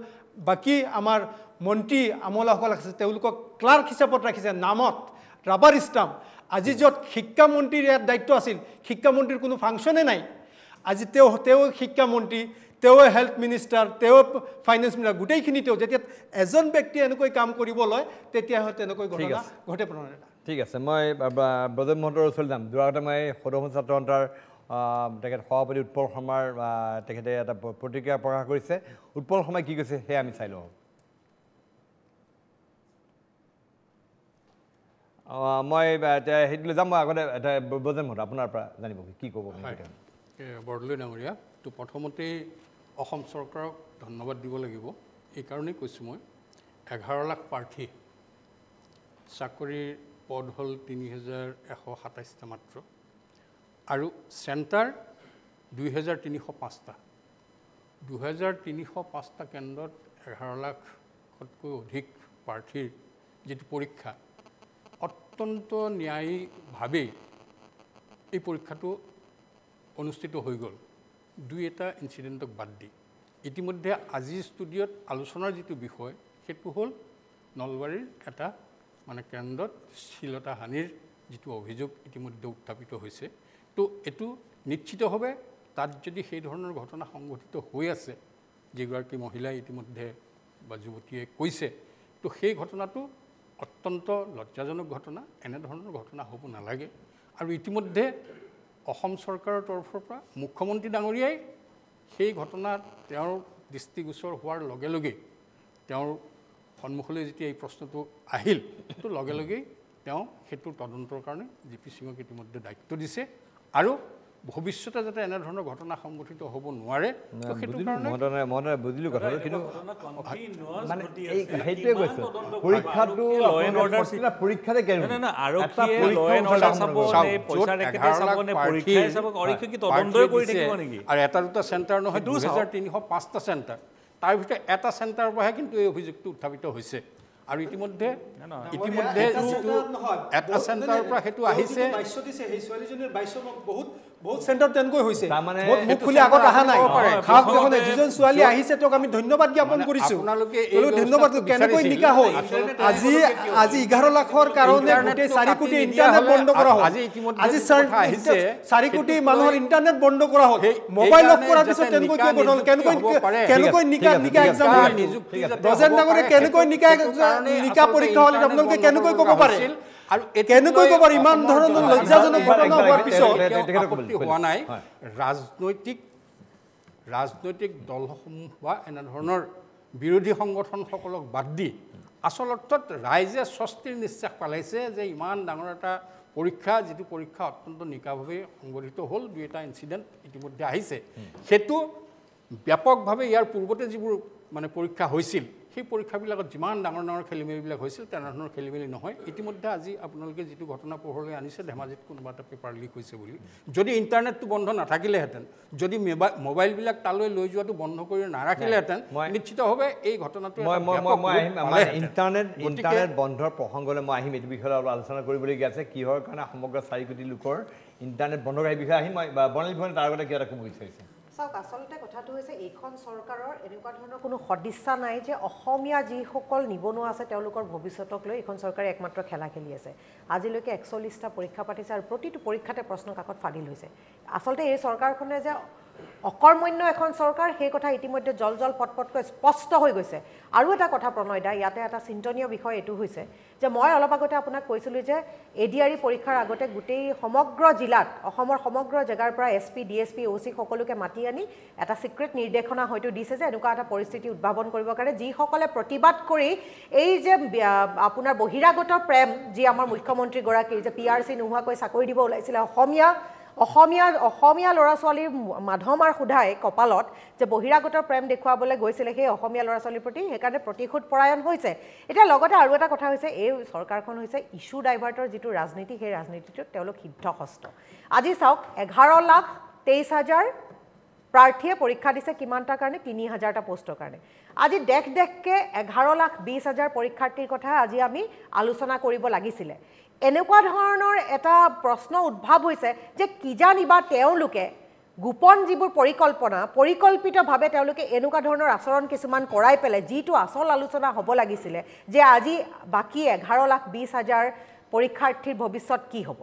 বাকী আমাৰ মন্ত্ৰী আমলাসকল আছে তেওঁলোকক ক্লাৰ্ক হিচাপত ৰাখিছে নামত ৰাবাৰ ষ্টাম্প আজি য'ত শিক্ষামন্ত্ৰীৰ ইয়াত দায়িত্ব আছিল শিক্ষামন্ত্ৰীৰ কোনো ফাংচনে নাই আজি তেওঁ তেওঁ শিক্ষামন্ত্ৰী তেওঁ হেল্থ মিনিষ্টাৰ তেওঁ ফাইনেন্স মিনিষ্টাৰ গোটেইখিনি তেওঁ যেতিয়া এজন ব্যক্তিয়ে এনেকৈ কাম কৰিব লয় তেতিয়া হয় তেনেকৈ ঘটে ঠিক আছে মই ব্ৰজন মহন্তৰ ওচৰলৈ যাম যোৱাৰ আগতে মই সদৌ ছাত্ৰ সন্থাৰ তেখেত সভাপতি উৎপল শৰ্মাৰ তেখেতে এটা প্ৰতিক্ৰিয়া প্ৰকাশ কৰিছে উৎপল শৰ্মাই কি কৈছে সেয়া আমি চাই লওঁ মই সেইটোলৈ যাম মই আগতে বুজাম সোধো আপোনাৰ পৰা জানিব কি ক'ব বৰদলৈ ডাঙৰীয়া তো প্ৰথমতেই অসম চৰকাৰক ধন্যবাদ দিব লাগিব এইকাৰণেই কৈছোঁ মই এঘাৰ লাখ প্ৰাৰ্থী চাকৰিৰ পদ হ'ল তিনি হেজাৰ এশ সাতাইছটা মাত্ৰ আৰু চেণ্টাৰ দুহেজাৰ তিনিশ পাঁচটা দুহেজাৰ তিনিশ পাঁচটা কেন্দ্ৰত এঘাৰ লাখতকৈ অধিক প্ৰাৰ্থীৰ যিটো পৰীক্ষা অত্যন্ত ন্যায়িকভাৱেই এই পৰীক্ষাটো অনুষ্ঠিত হৈ গ'ল দুই এটা ইঞ্চিডেণ্টক বাদ দি ইতিমধ্যে আজি ষ্টুডিঅ'ত আলোচনাৰ যিটো বিষয় সেইটো হ'ল নলবাৰীৰ এটা মানে কেন্দ্ৰত শ্লীলতা হানিৰ যিটো অভিযোগ ইতিমধ্যে উত্থাপিত হৈছে তো এইটো নিশ্চিতভাৱে তাত যদি সেই ধৰণৰ ঘটনা সংঘটিত হৈ আছে যিগৰাকী মহিলাই ইতিমধ্যে বা যুৱতীয়ে কৈছে তো সেই ঘটনাটো অত্যন্ত লজ্জাজনক ঘটনা এনেধৰণৰ ঘটনা হ'ব নালাগে আৰু ইতিমধ্যে অসম চৰকাৰৰ তৰফৰ পৰা মুখ্যমন্ত্ৰী ডাঙৰীয়াই সেই ঘটনা তেওঁৰ দৃষ্টিগোচৰ হোৱাৰ লগে লগে তেওঁৰ সন্মুখলৈ যেতিয়া এই প্ৰশ্নটো আহিল সেইটো লগে লগেই তেওঁ সেইটো তদন্তৰ কাৰণে জি পি সিঙক ইতিমধ্যে দায়িত্ব দিছে আৰু ভৱিষ্যতে যাতে এনেধৰণৰ ঘটনা সংঘটিত হ'ব নোৱাৰে আৰু এটা দুটা চেণ্টাৰ নহয় দুই হাজাৰ তিনিশ পাঁচটা চেণ্টাৰ তাৰ ভিতৰত এটা চেণ্টাৰৰ পৰাহে কিন্তু এই অভিযোগটো উত্থাপিত হৈছে আৰু ইতিমধ্যে ইতিমধ্যে এটা চেণ্টাৰৰ পৰা সেইটো আহিছে বহুত বহুত চেণ্টাৰ তেনেকৈ হৈছে মুখ খুলি আগত অহা নাই যিজন ছোৱালী আহিছে তেওঁক আমি ধন্যবাদ জ্ঞাপন কৰিছো ধন্যবাদ কেনেকৈ নিকা হ'ল আজি আজি এঘাৰ লাখৰ কাৰণে গোটেই চাৰি কোটি ইণ্টাৰনেট বন্ধ কৰা হ'ল আজি আহিছে চাৰি কোটি মানুহৰ ইণ্টাৰনেট বন্ধ কৰা হ'ল মোবাইল অফ কৰাৰ পিছত তেনেকৈ কিয় বদল কেনেকৈ কেনেকৈ নিকা নিকা এক্সাম ৰজেন ডাঙৰীয়া কেনেকৈ নিকা নিকা পৰীক্ষা হ'ল আপোনালোকে কেনেকৈ ক'ব পাৰে আৰু কেনেকৈ হোৱা নাই ৰাজনৈতিক ৰাজনৈতিক দলসমূহ বা এনেধৰণৰ বিৰোধী সংগঠনসকলক বাদ দি আচল অৰ্থত ৰাইজে স্বস্তিৰ নিশ্বাস পেলাইছে যে ইমান ডাঙৰ এটা পৰীক্ষা যিটো পৰীক্ষা অত্যন্ত নিকাভাৱে সংঘটিত হ'ল দুই এটা ইঞ্চিডেণ্ট ইতিমধ্যে আহিছে সেইটো ব্যাপকভাৱে ইয়াৰ পূৰ্বতে যিবোৰ মানে পৰীক্ষা হৈছিল সেই পৰীক্ষাবিলাকত যিমান ডাঙৰ ডাঙৰ খেলি মেলিবিলাক হৈছিল তেনেধৰণৰ খেলি মেলি নহয় ইতিমধ্যে আজি আপোনালোকে যিটো ঘটনা পোহৰলৈ আনিছে ধেমাজিত কোনোবা এটা পেপাৰ লিক হৈছে বুলি যদি ইণ্টাৰনেটটো বন্ধ নাথাকিলেহেঁতেন যদি মোবাইলবিলাক তালৈ লৈ যোৱাটো বন্ধ কৰি নাৰাখিলেহেঁতেন নিশ্চিতভাৱে এই ঘটনাটো ইণ্টাৰনেট ইণ্টাৰনেট বন্ধৰ প্ৰসংগলৈ মই আহিম এইটো বিষয়ে অলপ আলোচনা কৰিবলগীয়া আছে কিহৰ কাৰণে সমগ্ৰ চাৰি কোটি লোকৰ ইণ্টাৰনেট বন্ধ এই বিষয়ে আহিম মই বৰ্ণালী ভৱন তাৰ আগতে কিবা এটা ক'ব বিচাৰিছোঁ চাওক আচলতে কথাটো হৈছে এইখন চৰকাৰৰ এনেকুৱা ধৰণৰ কোনো সদিচ্ছা নাই যে অসমীয়া যিসকল নিবনুৱা আছে তেওঁলোকৰ ভৱিষ্যতক লৈ এইখন চৰকাৰে একমাত্ৰ খেলা খেলি আছে আজিলৈকে একচল্লিছটা পৰীক্ষা পাতিছে আৰু প্ৰতিটো পৰীক্ষাতে প্ৰশ্ন কাকত ফাদিল হৈছে আচলতে এই চৰকাৰখনে যে অকৰ্মণ্য এখন চৰকাৰ সেই কথা ইতিমধ্যে জল জল পটপটকৈ স্পষ্ট হৈ গৈছে আৰু এটা কথা প্ৰণয়দা ইয়াতে এটা চিন্তনীয় বিষয় এইটো হৈছে যে মই অলপ আগতে আপোনাক কৈছিলোঁ যে এ ডি আৰ ই পৰীক্ষাৰ আগতে গোটেই সমগ্ৰ জিলাত অসমৰ সমগ্ৰ জেগাৰ পৰা S P D S P O' C সকলোকে মাতি আনি এটা চিক্ৰেট নিৰ্দেশনা হয়তো দিছে যে এনেকুৱা এটা পৰিস্থিতি উদ্ভাৱন কৰিবৰ কাৰণে যিসকলে প্ৰতিবাদ কৰি এই যে আপোনাৰ বহিৰাগত প্ৰেম যি আমাৰ মুখ্যমন্ত্ৰীগৰাকীৰ যে পি আৰ চি নোহোৱাকৈ চাকৰি দিব ওলাইছিলে অসমীয়া অসমীয়া অসমীয়া ল'ৰা ছোৱালী আৰু সোধাই কপালত যে বহিৰাগত প্ৰেম দেখুৱাবলৈ গৈছিলে সেই অসমীয়া ল'ৰা ছোৱালীৰ প্ৰতি সেইকাৰণে প্ৰতিশোধ পৰায়ণ হৈছে এতিয়া লগতে আৰু এটা কথা হৈছে এই চৰকাৰখন হৈছে ইছ্যু ডাইভাৰ্টৰ যিটো ৰাজনীতি সেই ৰাজনীতিটোত তেওঁলোক সিদ্ধ সিদ্ধহস্ত আজি চাওক এঘাৰ লাখ তেইছ হাজাৰ প্ৰাৰ্থীয়ে পৰীক্ষা দিছে কিমানটাৰ কাৰণে তিনি হাজাৰটা পষ্টৰ কাৰণে আজি দেশ দেশকৈ এঘাৰ লাখ বিছ হাজাৰ পৰীক্ষাৰ্থীৰ কথা আজি আমি আলোচনা কৰিব লাগিছিলে এনেকুৱা ধৰণৰ এটা প্ৰশ্ন উদ্ভৱ হৈছে যে কিজানিবা তেওঁলোকে গোপন যিবোৰ পৰিকল্পনা পৰিকল্পিতভাৱে তেওঁলোকে এনেকুৱা ধৰণৰ আচৰণ কিছুমান কৰাই পেলাই যিটো আচল আলোচনা হ'ব লাগিছিলে যে আজি বাকী এঘাৰ লাখ বিছ হাজাৰ পৰীক্ষাৰ্থীৰ ভৱিষ্যত কি হ'ব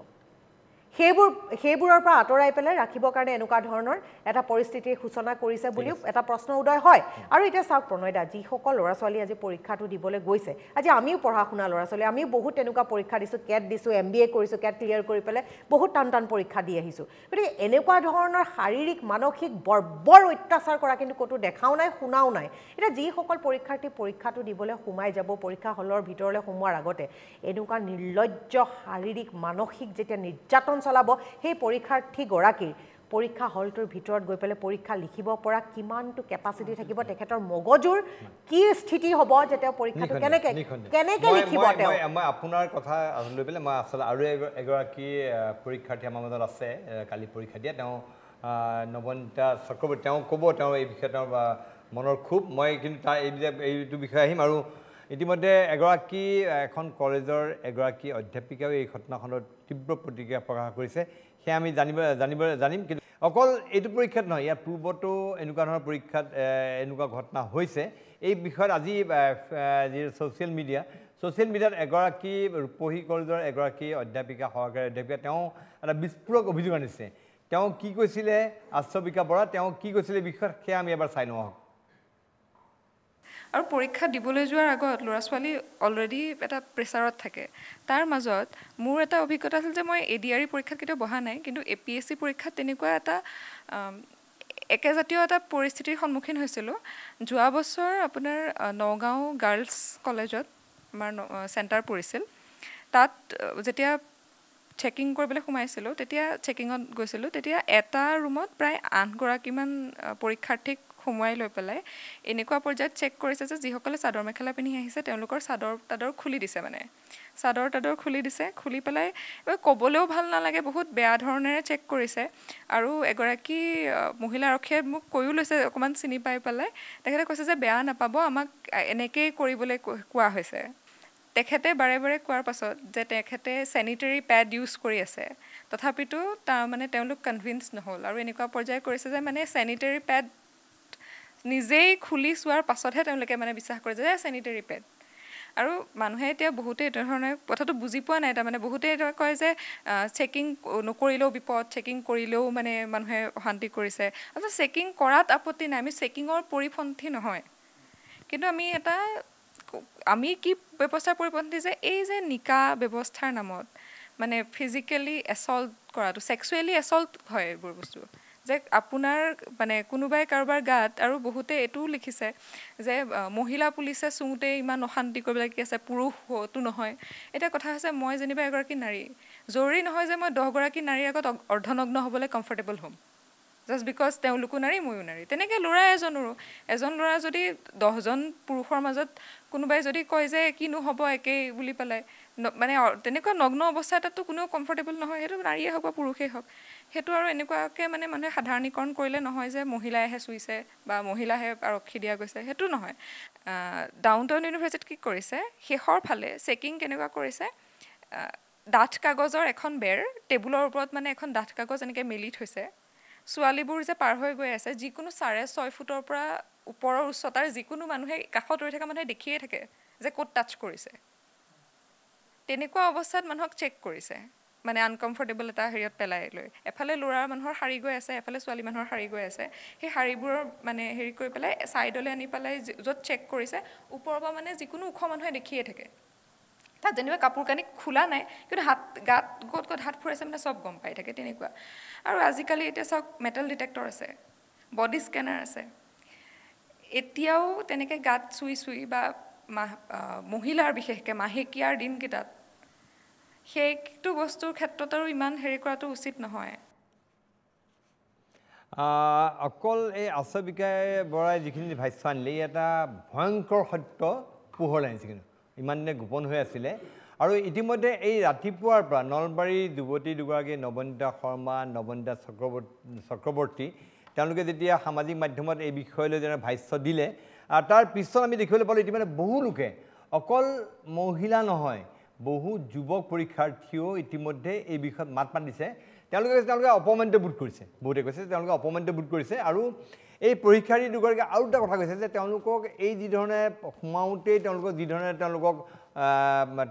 সেইবোৰ সেইবোৰৰ পৰা আঁতৰাই পেলাই ৰাখিবৰ কাৰণে এনেকুৱা ধৰণৰ এটা পৰিস্থিতিৰ সূচনা কৰিছে বুলিও এটা প্ৰশ্ন উদয় হয় আৰু এতিয়া চাওক প্ৰণয়দা যিসকল ল'ৰা ছোৱালী আজি পৰীক্ষাটো দিবলৈ গৈছে আজি আমিও পঢ়া শুনা ল'ৰা ছোৱালী আমিও বহুত তেনেকুৱা পৰীক্ষা দিছোঁ কেট দিছোঁ এম বি এ কৰিছোঁ কেট ক্লিয়াৰ কৰি পেলাই বহুত টান টান পৰীক্ষা দি আহিছোঁ গতিকে এনেকুৱা ধৰণৰ শাৰীৰিক মানসিক বৰ্বৰ অত্যাচাৰ কৰা কিন্তু ক'তো দেখাও নাই শুনাও নাই এতিয়া যিসকল পৰীক্ষাৰ্থী পৰীক্ষাটো দিবলৈ সোমাই যাব পৰীক্ষা হলৰ ভিতৰলৈ সোমোৱাৰ আগতে এনেকুৱা নিৰ্লজ্জ শাৰীৰিক মানসিক যেতিয়া নিৰ্যাতন অভিযান চলাব সেই পৰীক্ষাৰ্থীগৰাকীৰ পৰীক্ষা হলটোৰ ভিতৰত গৈ পেলাই পৰীক্ষা লিখিব পৰা কিমানটো কেপাচিটি থাকিব তেখেতৰ মগজুৰ কি স্থিতি হ'ব যে তেওঁ পৰীক্ষাটো কেনেকৈ কেনেকৈ লিখিব তেওঁ মই আপোনাৰ কথা লৈ পেলাই মই আচলতে আৰু এগৰাকী পৰীক্ষাৰ্থী আমাৰ মাজত আছে কালি পৰীক্ষা দিয়া তেওঁ নৱনীতা চক্ৰৱৰ্তী তেওঁ ক'ব তেওঁ এই বিষয়ে তেওঁৰ মনৰ খুব মই কিন্তু তাৰ এইটো বিষয়ে আহিম আৰু ইতিমধ্যে এগৰাকী এখন কলেজৰ এগৰাকী অধ্যাপিকাও এই ঘটনাখনত তীব্ৰ প্ৰতিক্ৰিয়া প্ৰকাশ কৰিছে সেয়া আমি জানিব জানিব জানিম কিন্তু অকল এইটো পৰীক্ষাত নহয় ইয়াৰ পূৰ্বতো এনেকুৱা ধৰণৰ পৰীক্ষাত এনেকুৱা ঘটনা হৈছে এই বিষয়ত আজি যি ছ'চিয়েল মিডিয়া ছ'চিয়েল মিডিয়াত এগৰাকী ৰূপহী কলেজৰ এগৰাকী অধ্যাপিকা সহকাৰী অধ্যাপিকা তেওঁ এটা বিস্ফোৰক অভিযোগ আনিছে তেওঁ কি কৈছিলে আশ্ৰবিকা বৰা তেওঁ কি কৈছিলে বিষয়ত সেয়া আমি এবাৰ চাই লওঁ আহক আৰু পৰীক্ষা দিবলৈ যোৱাৰ আগত ল'ৰা ছোৱালী অলৰেডি এটা প্ৰেচাৰত থাকে তাৰ মাজত মোৰ এটা অভিজ্ঞতা আছিল যে মই এ ডি আৰ ই পৰীক্ষাত কেতিয়াও বহা নাই কিন্তু এ পি এছ চি পৰীক্ষাত তেনেকুৱা এটা একেজাতীয় এটা পৰিস্থিতিৰ সন্মুখীন হৈছিলোঁ যোৱা বছৰ আপোনাৰ নগাঁও গাৰ্লছ কলেজত আমাৰ চেণ্টাৰ পৰিছিল তাত যেতিয়া চেকিং কৰিবলৈ সোমাইছিলোঁ তেতিয়া চেকিঙত গৈছিলোঁ তেতিয়া এটা ৰুমত প্ৰায় আঠগৰাকীমান পৰীক্ষাৰ্থীক সোমোৱাই লৈ পেলাই এনেকুৱা পৰ্যায়ত চেক কৰিছে যে যিসকলে চাদৰ মেখেলা পিন্ধি আহিছে তেওঁলোকৰ চাদৰ তাদৰ খুলি দিছে মানে চাদৰ তাদৰ খুলি দিছে খুলি পেলাই ক'বলৈও ভাল নালাগে বহুত বেয়া ধৰণেৰে চেক কৰিছে আৰু এগৰাকী মহিলা আৰক্ষীয়ে মোক কৈও লৈছে অকণমান চিনি পাই পেলাই তেখেতে কৈছে যে বেয়া নাপাব আমাক এনেকেই কৰিবলৈ কোৱা হৈছে তেখেতে বাৰে বাৰে কোৱাৰ পাছত যে তেখেতে চেনিটেৰী পেড ইউজ কৰি আছে তথাপিতো তাৰ মানে তেওঁলোক কনভিন্স নহ'ল আৰু এনেকুৱা পৰ্যায় কৰিছে যে মানে চেনিটেৰী পেড নিজেই খুলি চোৱাৰ পাছতহে তেওঁলোকে মানে বিশ্বাস কৰে যে চেনিটেৰী পেড আৰু মানুহে এতিয়া বহুতে এনেধৰণে কথাটো বুজি পোৱা নাই তাৰমানে বহুতে এতিয়া কয় যে চেকিং নকৰিলেও বিপদ চেকিং কৰিলেও মানে মানুহে অশান্তি কৰিছে আচলতে চেকিং কৰাত আপত্তি নাই আমি চেকিঙৰ পৰিপন্থী নহয় কিন্তু আমি এটা আমি কি ব্যৱস্থাৰ পৰিপন্থী যে এই যে নিকা ব্যৱস্থাৰ নামত মানে ফিজিকেলি এছল্ট কৰাটো চেক্সুৱেলি এছল্ট হয় এইবোৰ বস্তু যে আপোনাৰ মানে কোনোবাই কাৰোবাৰ গাত আৰু বহুতে এইটোও লিখিছে যে মহিলা পুলিচে চুওঁতে ইমান অশান্তি কৰিব লাগি আছে পুৰুষটো নহয় এতিয়া কথা হৈছে মই যেনিবা এগৰাকী নাৰী জৰুৰী নহয় যে মই দহগৰাকী নাৰীৰ আগত অৰ্ধনগ্ন হ'বলৈ কমফৰ্টেবল হ'ম জাষ্ট বিকজ তেওঁলোকো নাৰী ময়ো নাৰী তেনেকৈ ল'ৰা এজনৰো এজন ল'ৰা যদি দহজন পুৰুষৰ মাজত কোনোবাই যদি কয় যে কিনো হ'ব একেই বুলি পেলাই মানে তেনেকুৱা নগ্ন অৱস্থা এটাতো কোনেও কমফৰ্টেবল নহয় সেইটো নাৰীয়ে হওক বা পুৰুষেই হওক সেইটো আৰু এনেকুৱাকৈ মানে মানুহে সাধাৰণীকৰণ কৰিলে নহয় যে মহিলাইহে চুইছে বা মহিলাহে আৰক্ষী দিয়া গৈছে সেইটো নহয় ডাউন টাউন ইউনিভাৰ্চিটি কি কৰিছে শেষৰ ফালে চেকিং কেনেকুৱা কৰিছে ডাঠ কাগজৰ এখন বেৰ টেবুলৰ ওপৰত মানে এখন ডাঠ কাগজ এনেকৈ মেলি থৈছে ছোৱালীবোৰ যে পাৰ হৈ গৈ আছে যিকোনো চাৰে ছয় ফুটৰ পৰা ওপৰৰ উচ্চতাৰ যিকোনো মানুহে কাষত ৰৈ থকা মানুহে দেখিয়েই থাকে যে ক'ত টাচ কৰিছে তেনেকুৱা অৱস্থাত মানুহক চেক কৰিছে মানে আনকমফৰ্টেবল এটা হেৰিয়ত পেলাই লৈ এফালে ল'ৰাৰ মানুহৰ শাৰী গৈ আছে এফালে ছোৱালী মানুহৰ শাৰী গৈ আছে সেই শাৰীবোৰৰ মানে হেৰি কৰি পেলাই ছাইডলৈ আনি পেলাই য'ত চেক কৰিছে ওপৰৰ পৰা মানে যিকোনো ওখ মানুহে দেখিয়ে থাকে তাত যেনিবা কাপোৰ কানি খোলা নাই কিন্তু হাত গাত ক'ত ক'ত হাত ফুৰাইছে মানে চব গম পাই থাকে তেনেকুৱা আৰু আজিকালি এতিয়া চাওক মেটেল ডিটেক্টৰ আছে বডি স্কেনাৰ আছে এতিয়াও তেনেকৈ গাত চুই চুই বা মাহ মহিলাৰ বিশেষকৈ মাহেকীয়াৰ দিনকেইটাত সেইটো বস্তুৰ ক্ষেত্ৰত আৰু ইমান হেৰি কৰাটো উচিত নহয় অকল এই আচবিকাই বৰাই যিখিনি ভাষ্য আনিলে ই এটা ভয়ংকৰ সত্য পোহৰলৈ আনিছে কিন্তু ইমান দিনে গোপন হৈ আছিলে আৰু ইতিমধ্যে এই ৰাতিপুৱাৰ পৰা নলবাৰীৰ যুৱতী দুগৰাকী নৱনীতা শৰ্মা নৱনীতা চক্ৰৱৰ্তী চক্ৰৱৰ্তী তেওঁলোকে যেতিয়া সামাজিক মাধ্যমত এই বিষয়লৈ যেনে ভাষ্য দিলে তাৰ পিছত আমি দেখিবলৈ পালোঁ ইতিমধ্যে বহুলোকে অকল মহিলা নহয় বহু যুৱক পৰীক্ষাৰ্থীয়েও ইতিমধ্যে এই বিষয়ত মাত মাতিছে তেওঁলোকে কৈছে তেওঁলোকে অপমানিত বোধ কৰিছে বহুতে কৈছে তেওঁলোকে অপমানিত বোধ কৰিছে আৰু এই পৰীক্ষাৰ্থী দুগৰাকী আৰু এটা কথা কৈছে যে তেওঁলোকক এই যিধৰণে সোমাওঁতেই তেওঁলোকক যিধৰণে তেওঁলোকক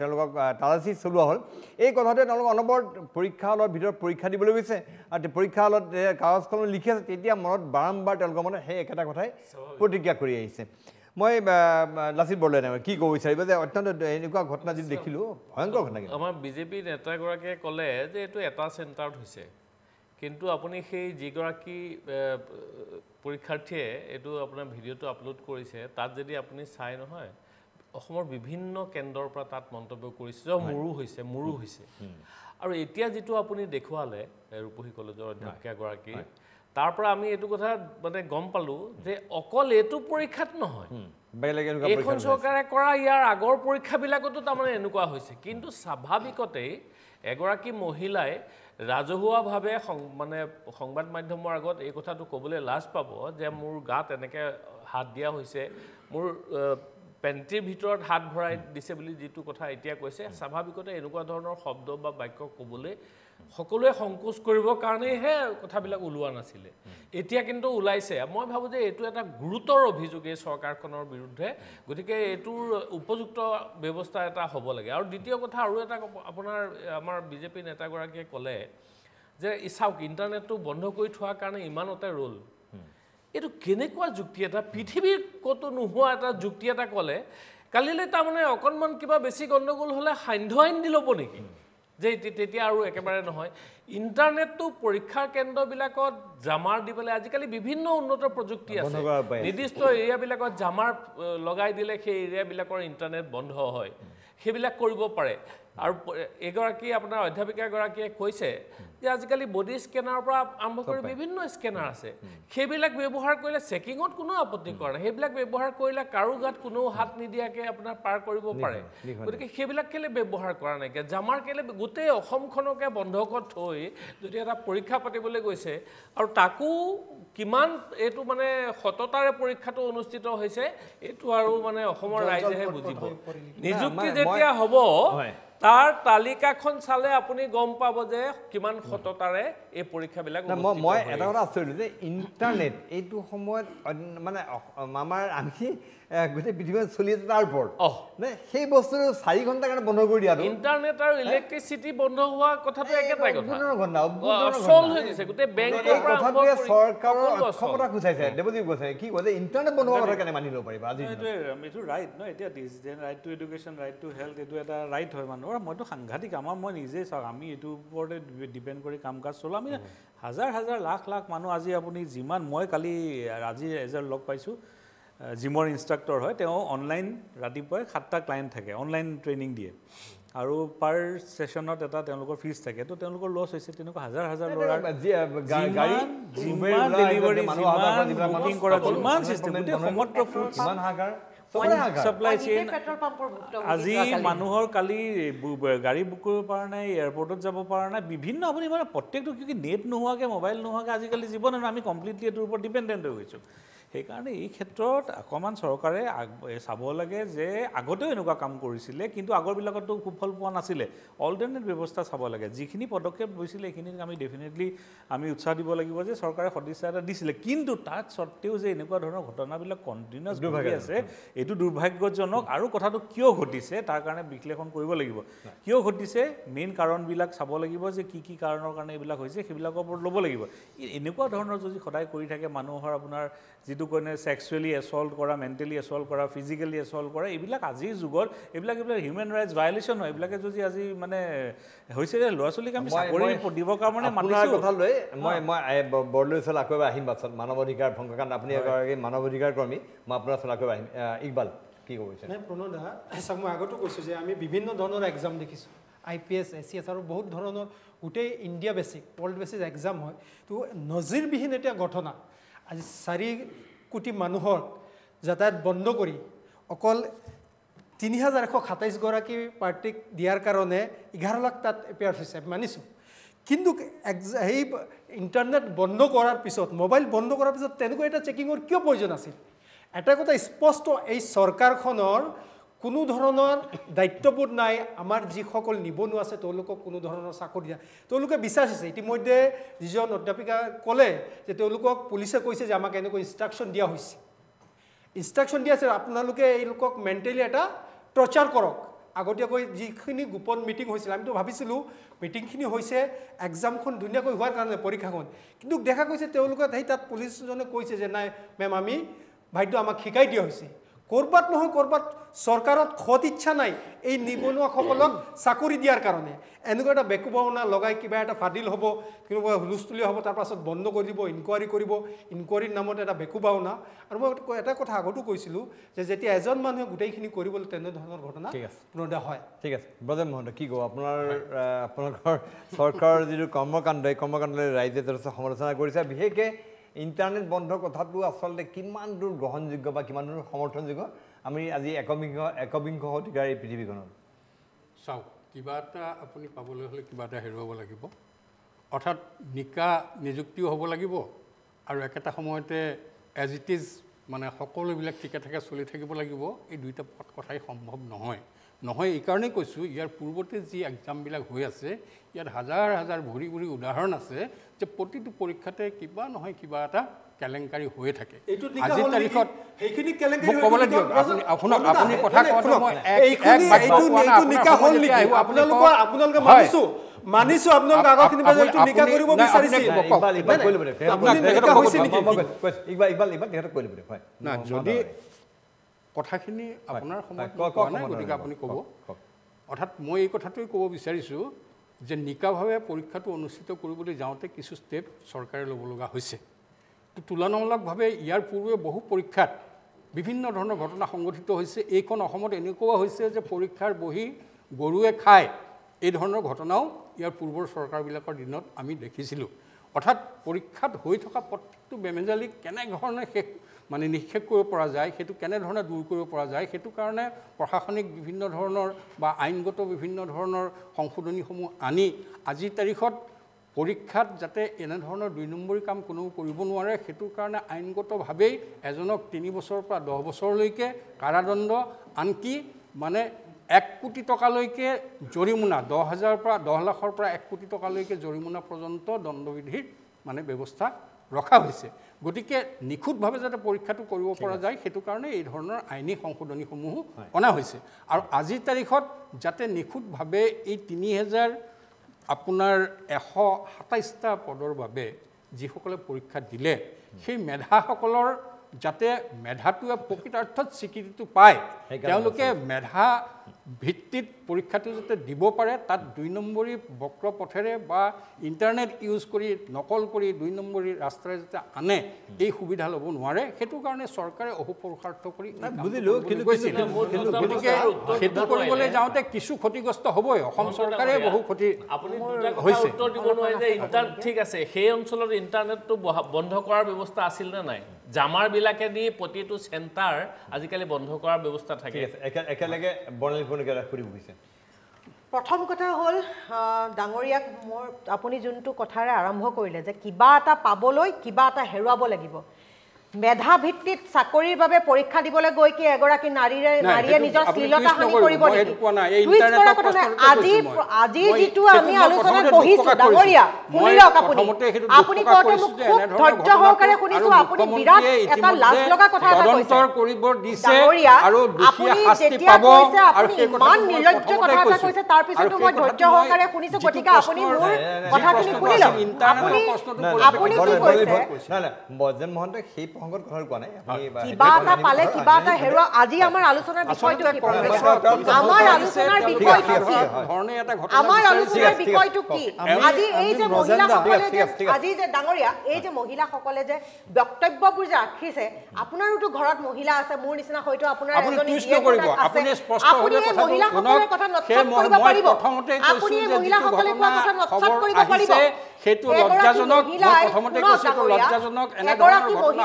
তেওঁলোকক তালাচী চলোৱা হ'ল এই কথাটোৱে তেওঁলোকে অনবৰত পৰীক্ষা হলৰ ভিতৰত পৰীক্ষা দিবলৈ গৈছে আৰু পৰীক্ষা হলত কাগজখন লিখি আছে তেতিয়া মনত বাৰম্বাৰ তেওঁলোকৰ মনত সেই একেটা কথাই প্ৰতিজ্ঞা কৰি আহিছে মই লাচিত বৰদলৈ কি ক'ব বিচাৰিব যে অত্যন্ত এনেকুৱা ঘটনা যদি দেখিলোঁ ভয়ংকৰ ঘটনা আমাৰ বিজেপিৰ নেতাগৰাকীয়ে ক'লে যে এইটো এটা চেণ্টাৰত হৈছে কিন্তু আপুনি সেই যিগৰাকী পৰীক্ষাৰ্থীয়ে এইটো আপোনাৰ ভিডিঅ'টো আপলোড কৰিছে তাত যদি আপুনি চাই নহয় অসমৰ বিভিন্ন কেন্দ্ৰৰ পৰা তাত মন্তব্য কৰিছে যে মোৰো হৈছে মোৰো হৈছে আৰু এতিয়া যিটো আপুনি দেখুৱালে ৰূপহী কলেজৰ অধ্যক্ষাগৰাকীৰ তাৰ পৰা আমি এইটো কথা মানে গম পালোঁ যে অকল এইটো পৰীক্ষাত নহয় এইখন চৰকাৰে কৰা ইয়াৰ আগৰ পৰীক্ষাবিলাকতো তাৰমানে এনেকুৱা হৈছে কিন্তু স্বাভাৱিকতেই এগৰাকী মহিলাই ৰাজহুৱাভাৱে মানে সংবাদ মাধ্যমৰ আগত এই কথাটো ক'বলৈ লাজ পাব যে মোৰ গাত এনেকৈ হাত দিয়া হৈছে মোৰ পেণ্টিৰ ভিতৰত হাত ভৰাই দিছে বুলি যিটো কথা এতিয়া কৈছে স্বাভাৱিকতে এনেকুৱা ধৰণৰ শব্দ বা বাক্য ক'বলৈ সকলোৱে সংকোচ কৰিবৰ কাৰণেহে কথাবিলাক ওলোৱা নাছিলে এতিয়া কিন্তু ওলাইছে মই ভাবোঁ যে এইটো এটা গুৰুতৰ অভিযোগ এই চৰকাৰখনৰ বিৰুদ্ধে গতিকে এইটোৰ উপযুক্ত ব্যৱস্থা এটা হ'ব লাগে আৰু দ্বিতীয় কথা আৰু এটা আপোনাৰ আমাৰ বিজেপি নেতাগৰাকীয়ে ক'লে যে চাওক ইণ্টাৰনেটটো বন্ধ কৰি থোৱাৰ কাৰণে ইমানতে ৰ'ল এইটো কেনেকুৱা যুক্তি এটা পৃথিৱীৰ ক'তো নোহোৱা এটা যুক্তি এটা ক'লে কালিলৈ তাৰমানে অকণমান কিবা বেছি গণ্ডগোল হ'লে সান্ধ্য আইন দি ল'ব নেকি যে তেতিয়া আৰু একেবাৰে নহয় ইণ্টাৰনেটটো পৰীক্ষাৰ কেন্দ্ৰবিলাকত জামাৰ দি পেলাই আজিকালি বিভিন্ন উন্নত প্ৰযুক্তি আছে নিৰ্দিষ্ট এৰিয়াবিলাকত জামাৰ লগাই দিলে সেই এৰিয়াবিলাকৰ ইণ্টাৰনেট বন্ধ হয় সেইবিলাক কৰিব পাৰে আৰু এগৰাকী আপোনাৰ অধ্যাপিকাগৰাকীয়ে কৈছে যে আজিকালি বডি স্কেনাৰৰ পৰা আৰম্ভ কৰি বিভিন্ন স্কেনাৰ আছে সেইবিলাক ব্যৱহাৰ কৰিলে চেকিঙত কোনো আপত্তি কৰা নাই সেইবিলাক ব্যৱহাৰ কৰিলে কাৰো গাত কোনো হাত নিদিয়াকৈ আপোনাৰ পাৰ কৰিব পাৰে গতিকে সেইবিলাক কেলৈ ব্যৱহাৰ কৰা নাইকিয়া জামাৰ কেলৈ গোটেই অসমখনকে বন্ধকত থৈ যদি এটা পৰীক্ষা পাতিবলৈ গৈছে আৰু তাকো কিমান এইটো মানে সততাৰে পৰীক্ষাটো অনুষ্ঠিত হৈছে এইটো আৰু মানে অসমৰ ৰাইজেহে বুজিব নিযুক্তি যেতিয়া হ'ব তাৰ তালিকাখন চালে আপুনি গম পাব যে কিমান সততাৰে এই পৰীক্ষাবিলাক মই এটা কথা আছিল যে ইণ্টাৰনেট এইটো সময়ত মানে আমাৰ আমি গোটেই পৃথিৱীখন চলি আছে তাৰ ওপৰত সেই বস্তুটো চাৰি ঘণ্টাৰ কাৰণে বন্ধ কৰি দিয়া ইণ্টাৰনেট আৰু ইলেক্ট্ৰিচিটি বন্ধ হোৱা কথাটো একেটাই চৰকাৰৰ অক্ষমতা খুচাইছে দেৱজীৱ গোস্বামী কি কয় ইণ্টাৰনেট বন্ধ হোৱাৰ কথা কেনে মানি ল'ব পাৰিবা আজি মইতো সাংঘাতিক আমাৰ মই নিজেই চাওক আমি এইটোৰ ওপৰতে ডিপেণ্ড কৰি কাম কাজ চলোঁ আমি হাজাৰ হাজাৰ লাখ লাখ মানুহ আজি আপুনি যিমান মই কালি আজি এজাৰ লগ পাইছোঁ জিমৰ ইনষ্ট্ৰাক্টৰ হয় তেওঁ অনলাইন ৰাতিপুৱাই সাতটা ক্লায়েণ্ট থাকে অনলাইন ট্ৰেইনিং দিয়ে আৰু পাৰ ছেশ্যনত এটা তেওঁলোকৰ ফিজ থাকে তো তেওঁলোকৰ লছ হৈছে তেনেকুৱা হাজাৰ হাজাৰ ল'ৰাৰ আজি মানুহৰ কালি গাড়ী বুক কৰিব পৰা নাই এয়াৰপৰ্টত যাব পৰা নাই বিভিন্ন আপুনি মানে প্ৰত্যেকটো কি নেট নোহোৱাকৈ মোবাইল নোহোৱাকৈ আজিকালি জীৱন আমি কমপ্লিটলি এইটোৰ ওপৰত ডিপেণ্ডেণ্ট হৈ গৈছোঁ সেইকাৰণে এই ক্ষেত্ৰত অকণমান চৰকাৰে চাব লাগে যে আগতেও এনেকুৱা কাম কৰিছিলে কিন্তু আগৰবিলাকতো সুফল পোৱা নাছিলে অল্টাৰনেট ব্যৱস্থা চাব লাগে যিখিনি পদক্ষেপ লৈছিলে সেইখিনিক আমি ডেফিনেটলি আমি উৎসাহ দিব লাগিব যে চৰকাৰে সদিচ্ছা এটা দিছিলে কিন্তু তাত স্বত্তেও যে এনেকুৱা ধৰণৰ ঘটনাবিলাক কণ্টিনিউছ ঘটি আছে এইটো দুৰ্ভাগ্যজনক আৰু কথাটো কিয় ঘটিছে তাৰ কাৰণে বিশ্লেষণ কৰিব লাগিব কিয় ঘটিছে মেইন কাৰণবিলাক চাব লাগিব যে কি কি কাৰণৰ কাৰণে এইবিলাক হৈছে সেইবিলাকৰ ওপৰত ল'ব লাগিব এনেকুৱা ধৰণৰ যদি সদায় কৰি থাকে মানুহৰ আপোনাৰ যিটো যিটো কাৰণে ছেক্সুৱেলি এছল্ট কৰা মেণ্টেলি এছল্ট কৰা ফিজিকেলি এছল্ট কৰা এইবিলাক আজিৰ যুগত এইবিলাক এইবিলাক হিউমেন ৰাইটছ ভায়লেশ্যন হয় এইবিলাকে যদি আজি মানে হৈছে যে ল'ৰা ছোৱালীক আমি দিব দিবৰ কাৰণে মানুহৰ কথা লৈ মই মই বৰলৈ চলা আকৌ আহিম বাছত মানৱ অধিকাৰ ভংগ কাৰণ আপুনি এগৰাকী মানৱ অধিকাৰ কৰ্মী মই আপোনাৰ চলা আকৌ আহিম ইকবাল কি কৈছে নাই প্ৰণদা চাওক মই আগতো কৈছোঁ যে আমি বিভিন্ন ধৰণৰ এক্সাম দেখিছোঁ I P S A C S আৰু বহুত ধৰণৰ গোটেই India basic world basic exam হয় তো নজিৰবিহীন এতিয়া ঘটনা আজি চাৰি কোটি মানুহক যাতায়াত বন্ধ কৰি অকল তিনি হাজাৰ এশ সাতাইছগৰাকী প্ৰাৰ্থীক দিয়াৰ কাৰণে এঘাৰ লাখ তাত এপেয়াৰ হৈছে মানিছোঁ কিন্তু সেই ইণ্টাৰনেট বন্ধ কৰাৰ পিছত মোবাইল বন্ধ কৰাৰ পিছত তেনেকুৱা এটা চেকিঙৰ কিয় প্ৰয়োজন আছিল এটা কথা স্পষ্ট এই চৰকাৰখনৰ কোনো ধৰণৰ দায়িত্ববোধ নাই আমাৰ যিসকল নিবনুৱা আছে তেওঁলোকক কোনো ধৰণৰ চাকৰি দিয়া তেওঁলোকে বিচাৰিছে ইতিমধ্যে যিজন অধ্যাপিকা ক'লে যে তেওঁলোকক পুলিচে কৈছে যে আমাক এনেকৈ ইনষ্ট্ৰাকশ্যন দিয়া হৈছে ইনষ্ট্ৰাকশ্যন দিয়া আছে আপোনালোকে এই লোকক মেণ্টেলি এটা টৰ্চাৰ কৰক আগতীয়াকৈ যিখিনি গোপন মিটিং হৈছিল আমিতো ভাবিছিলোঁ মিটিংখিনি হৈছে এক্সামখন ধুনীয়াকৈ হোৱাৰ কাৰণে পৰীক্ষাখন কিন্তু দেখা গৈছে তেওঁলোকে সেই তাত পুলিচজনে কৈছে যে নাই মেম আমি বাদ্য আমাক শিকাই দিয়া হৈছে ক'ৰবাত নহয় ক'ৰবাত চৰকাৰত সৎ ইচ্ছা নাই এই নিবনুৱাসকলক চাকৰি দিয়াৰ কাৰণে এনেকুৱা এটা বেকু ভাওনা লগাই কিবা এটা ফাদিল হ'ব কিবা হুলস্থুলীয়া হ'ব তাৰপাছত বন্ধ কৰি দিব ইনকুৱাৰী কৰিব ইনকুৱাৰীৰ নামত এটা বেকু ভাওনা আৰু মই এটা কথা আগতো কৈছিলোঁ যে যেতিয়া এজন মানুহে গোটেইখিনি কৰিবলৈ তেনেধৰণৰ ঘটনা পুনৰ হয় ঠিক আছে ব্ৰজেন মহন্ত কি কওঁ আপোনাৰ আপোনালোকৰ চৰকাৰৰ যিটো কৰ্মকাণ্ড এই কৰ্মকাণ্ডলৈ ৰাইজে যথেষ্ট সমালোচনা কৰিছে বিশেষকৈ ইণ্টাৰনেট বন্ধ কথাটো আচলতে কিমান দূৰ গ্ৰহণযোগ্য বা কিমান দূৰ সমৰ্থনযোগ্য আমি আজি একবিংশ একবিংশ শতিকাৰ এই পৃথিৱীখনত চাওক কিবা এটা আপুনি পাবলৈ হ'লে কিবা এটা হেৰুৱাব লাগিব অৰ্থাৎ নিকা নিযুক্তিও হ'ব লাগিব আৰু একেটা সময়তে এজ ইট ইজ মানে সকলোবিলাক ঠিকে ঠাকে চলি থাকিব লাগিব এই দুয়োটা পথ কথাই সম্ভৱ নহয় নহয় এইকাৰণেই কৈছোঁ ইয়াৰ পূৰ্বতে যি এক্সামবিলাক হৈ আছে ইয়াত হাজাৰ হাজাৰ ভৰি ভৰি উদাহৰণ আছে যে প্ৰতিটো পৰীক্ষাতে কিবা নহয় কিবা এটা কেলেংকাৰী হৈয়ে থাকে আজিৰ তাৰিখত সেইখিনি ক'বলৈ দিয়ক আপুনি শুনক আপুনি কথা কওঁ যদি কথাখিনি আপোনাৰ সময়ত কোৱা নাই গতিকে আপুনি ক'ব অৰ্থাৎ মই এই কথাটোৱে ক'ব বিচাৰিছোঁ যে নিকাভাৱে পৰীক্ষাটো অনুষ্ঠিত কৰিবলৈ যাওঁতে কিছু ষ্টেপ চৰকাৰে ল'ব লগা হৈছে তো তুলনামূলকভাৱে ইয়াৰ পূৰ্বে বহু পৰীক্ষাত বিভিন্ন ধৰণৰ ঘটনা সংঘটিত হৈছে এইখন অসমত এনেকুৱা হৈছে যে পৰীক্ষাৰ বহি গৰুৱে খায় এই ধৰণৰ ঘটনাও ইয়াৰ পূৰ্বৰ চৰকাৰবিলাকৰ দিনত আমি দেখিছিলোঁ অৰ্থাৎ পৰীক্ষাত হৈ থকা প্ৰত্যেকটো বেমেজালি কেনেধৰণে শেষ মানে নিক্ষেপ কৰিব পৰা যায় সেইটো কেনেধৰণে দূৰ কৰিব পৰা যায় সেইটো কাৰণে প্ৰশাসনিক বিভিন্ন ধৰণৰ বা আইনগত বিভিন্ন ধৰণৰ সংশোধনীসমূহ আনি আজিৰ তাৰিখত পৰীক্ষাত যাতে এনেধৰণৰ দুই নম্বৰী কাম কোনো কৰিব নোৱাৰে সেইটো কাৰণে আইনগতভাৱেই এজনক তিনি বছৰৰ পৰা দহ বছৰলৈকে কাৰাদণ্ড আনকি মানে এক কোটি টকালৈকে জৰিমনা দহ হাজাৰৰ পৰা দহ লাখৰ পৰা এক কোটি টকালৈকে জৰিমনা পৰ্যন্ত দণ্ডবিধিৰ মানে ব্যৱস্থা ৰখা হৈছে গতিকে নিখুঁতভাৱে যাতে পৰীক্ষাটো কৰিব পৰা যায় সেইটো কাৰণে এই ধৰণৰ আইনী সংশোধনীসমূহো অনা হৈছে আৰু আজিৰ তাৰিখত যাতে নিখুঁতভাৱে এই তিনি হেজাৰ আপোনাৰ এশ সাতাইছটা পদৰ বাবে যিসকলে পৰীক্ষা দিলে সেই মেধাসকলৰ যাতে মেধাটোৱে প্ৰকৃতাৰ্থত স্বীকৃতিটো পায় তেওঁলোকে মেধা ভিত্তিত পৰীক্ষাটো যাতে দিব পাৰে তাত দুই নম্বৰী বক্ৰ পথেৰে বা ইণ্টাৰনেট ইউজ কৰি নকল কৰি দুই নম্বৰী ৰাস্তাৰে যাতে আনে এই সুবিধা ল'ব নোৱাৰে সেইটো কাৰণে চৰকাৰে অহোপুৰুষাৰ্থ কৰি বুজিলোঁ গতিকে সেইটো কৰিবলৈ যাওঁতে কিছু ক্ষতিগ্ৰস্ত হ'বই অসম চৰকাৰে বহু ক্ষতি ঠিক আছে সেই অঞ্চলত ইণ্টাৰনেটটো বন্ধ কৰাৰ ব্যৱস্থা আছিল নে নাই জামাৰবিলাকে দি প্ৰতিটো চেণ্টাৰ আজিকালি বন্ধ কৰাৰ ব্যৱস্থা থাকে একেলগে জাননী ভূমিকা খুলি বহিছে প্ৰথম কথা হ'ল ডাঙৰীয়াক মোৰ আপুনি যোনটো কথাৰে আৰম্ভ কৰিলে যে কিবা এটা পাবলৈ কিবা এটা হেৰুৱাব লাগিব মেধাভিত্তিক চাকৰিৰ বাবে পৰীক্ষা দিবলৈ গৈ কি এগৰাকী নাৰীৰে নাৰীয়ে নিজৰ শ্লীলতা হানি কৰিব আজি আজি যিটো আমি আলোচনা কৰিছো ডাঙৰীয়া শুনি লওক আপুনি আপুনি কওঁতে মোক খুব ধৈৰ্য সহকাৰে শুনিছো আপুনি বিৰাট এটা লাজ লগা কথা এটা কৈছে ডাঙৰীয়া আপুনি যেতিয়া কৈছে আপুনি ইমান নিৰ্লজ্জ কথা এটা কৈছে তাৰ পিছতো মই ধৈৰ্য সহকাৰে শুনিছো গতিকে আপুনি মোৰ কথাখিনি শুনি লওক আপুনি আপুনি কি কৈছে মহন্ত সেই সংকট গঠন কোৱা নাই কিবা এটা পালে কিবা এটা হেৰুৱা আজি আমাৰ আলোচনাৰ বিষয়টো কি আমাৰ আলোচনাৰ বিষয়টো কি আমাৰ আলোচনাৰ বিষয়টো কি আজি এই যে মহিলাসকলে যে আজি যে ডাঙৰীয়া এই যে মহিলাসকলে যে বক্তব্যবোৰ যে ৰাখিছে আপোনাৰোতো ঘৰত মহিলা আছে মোৰ নিচিনা হয়তো আপোনাৰ আপুনি টুইষ্ট নকৰিব আপুনি স্পষ্টভাৱে মহিলাসকলৰ কথা নথক কৰিব পাৰিব প্ৰথমতে কৈছোঁ যে মহিলাসকলে কোৱা কথা নথক কৰিব পাৰিব সেইটো লজ্জাজনক প্ৰথমতে কৈছোঁ লজ্জাজনক এনে ধৰণৰ ঘটনা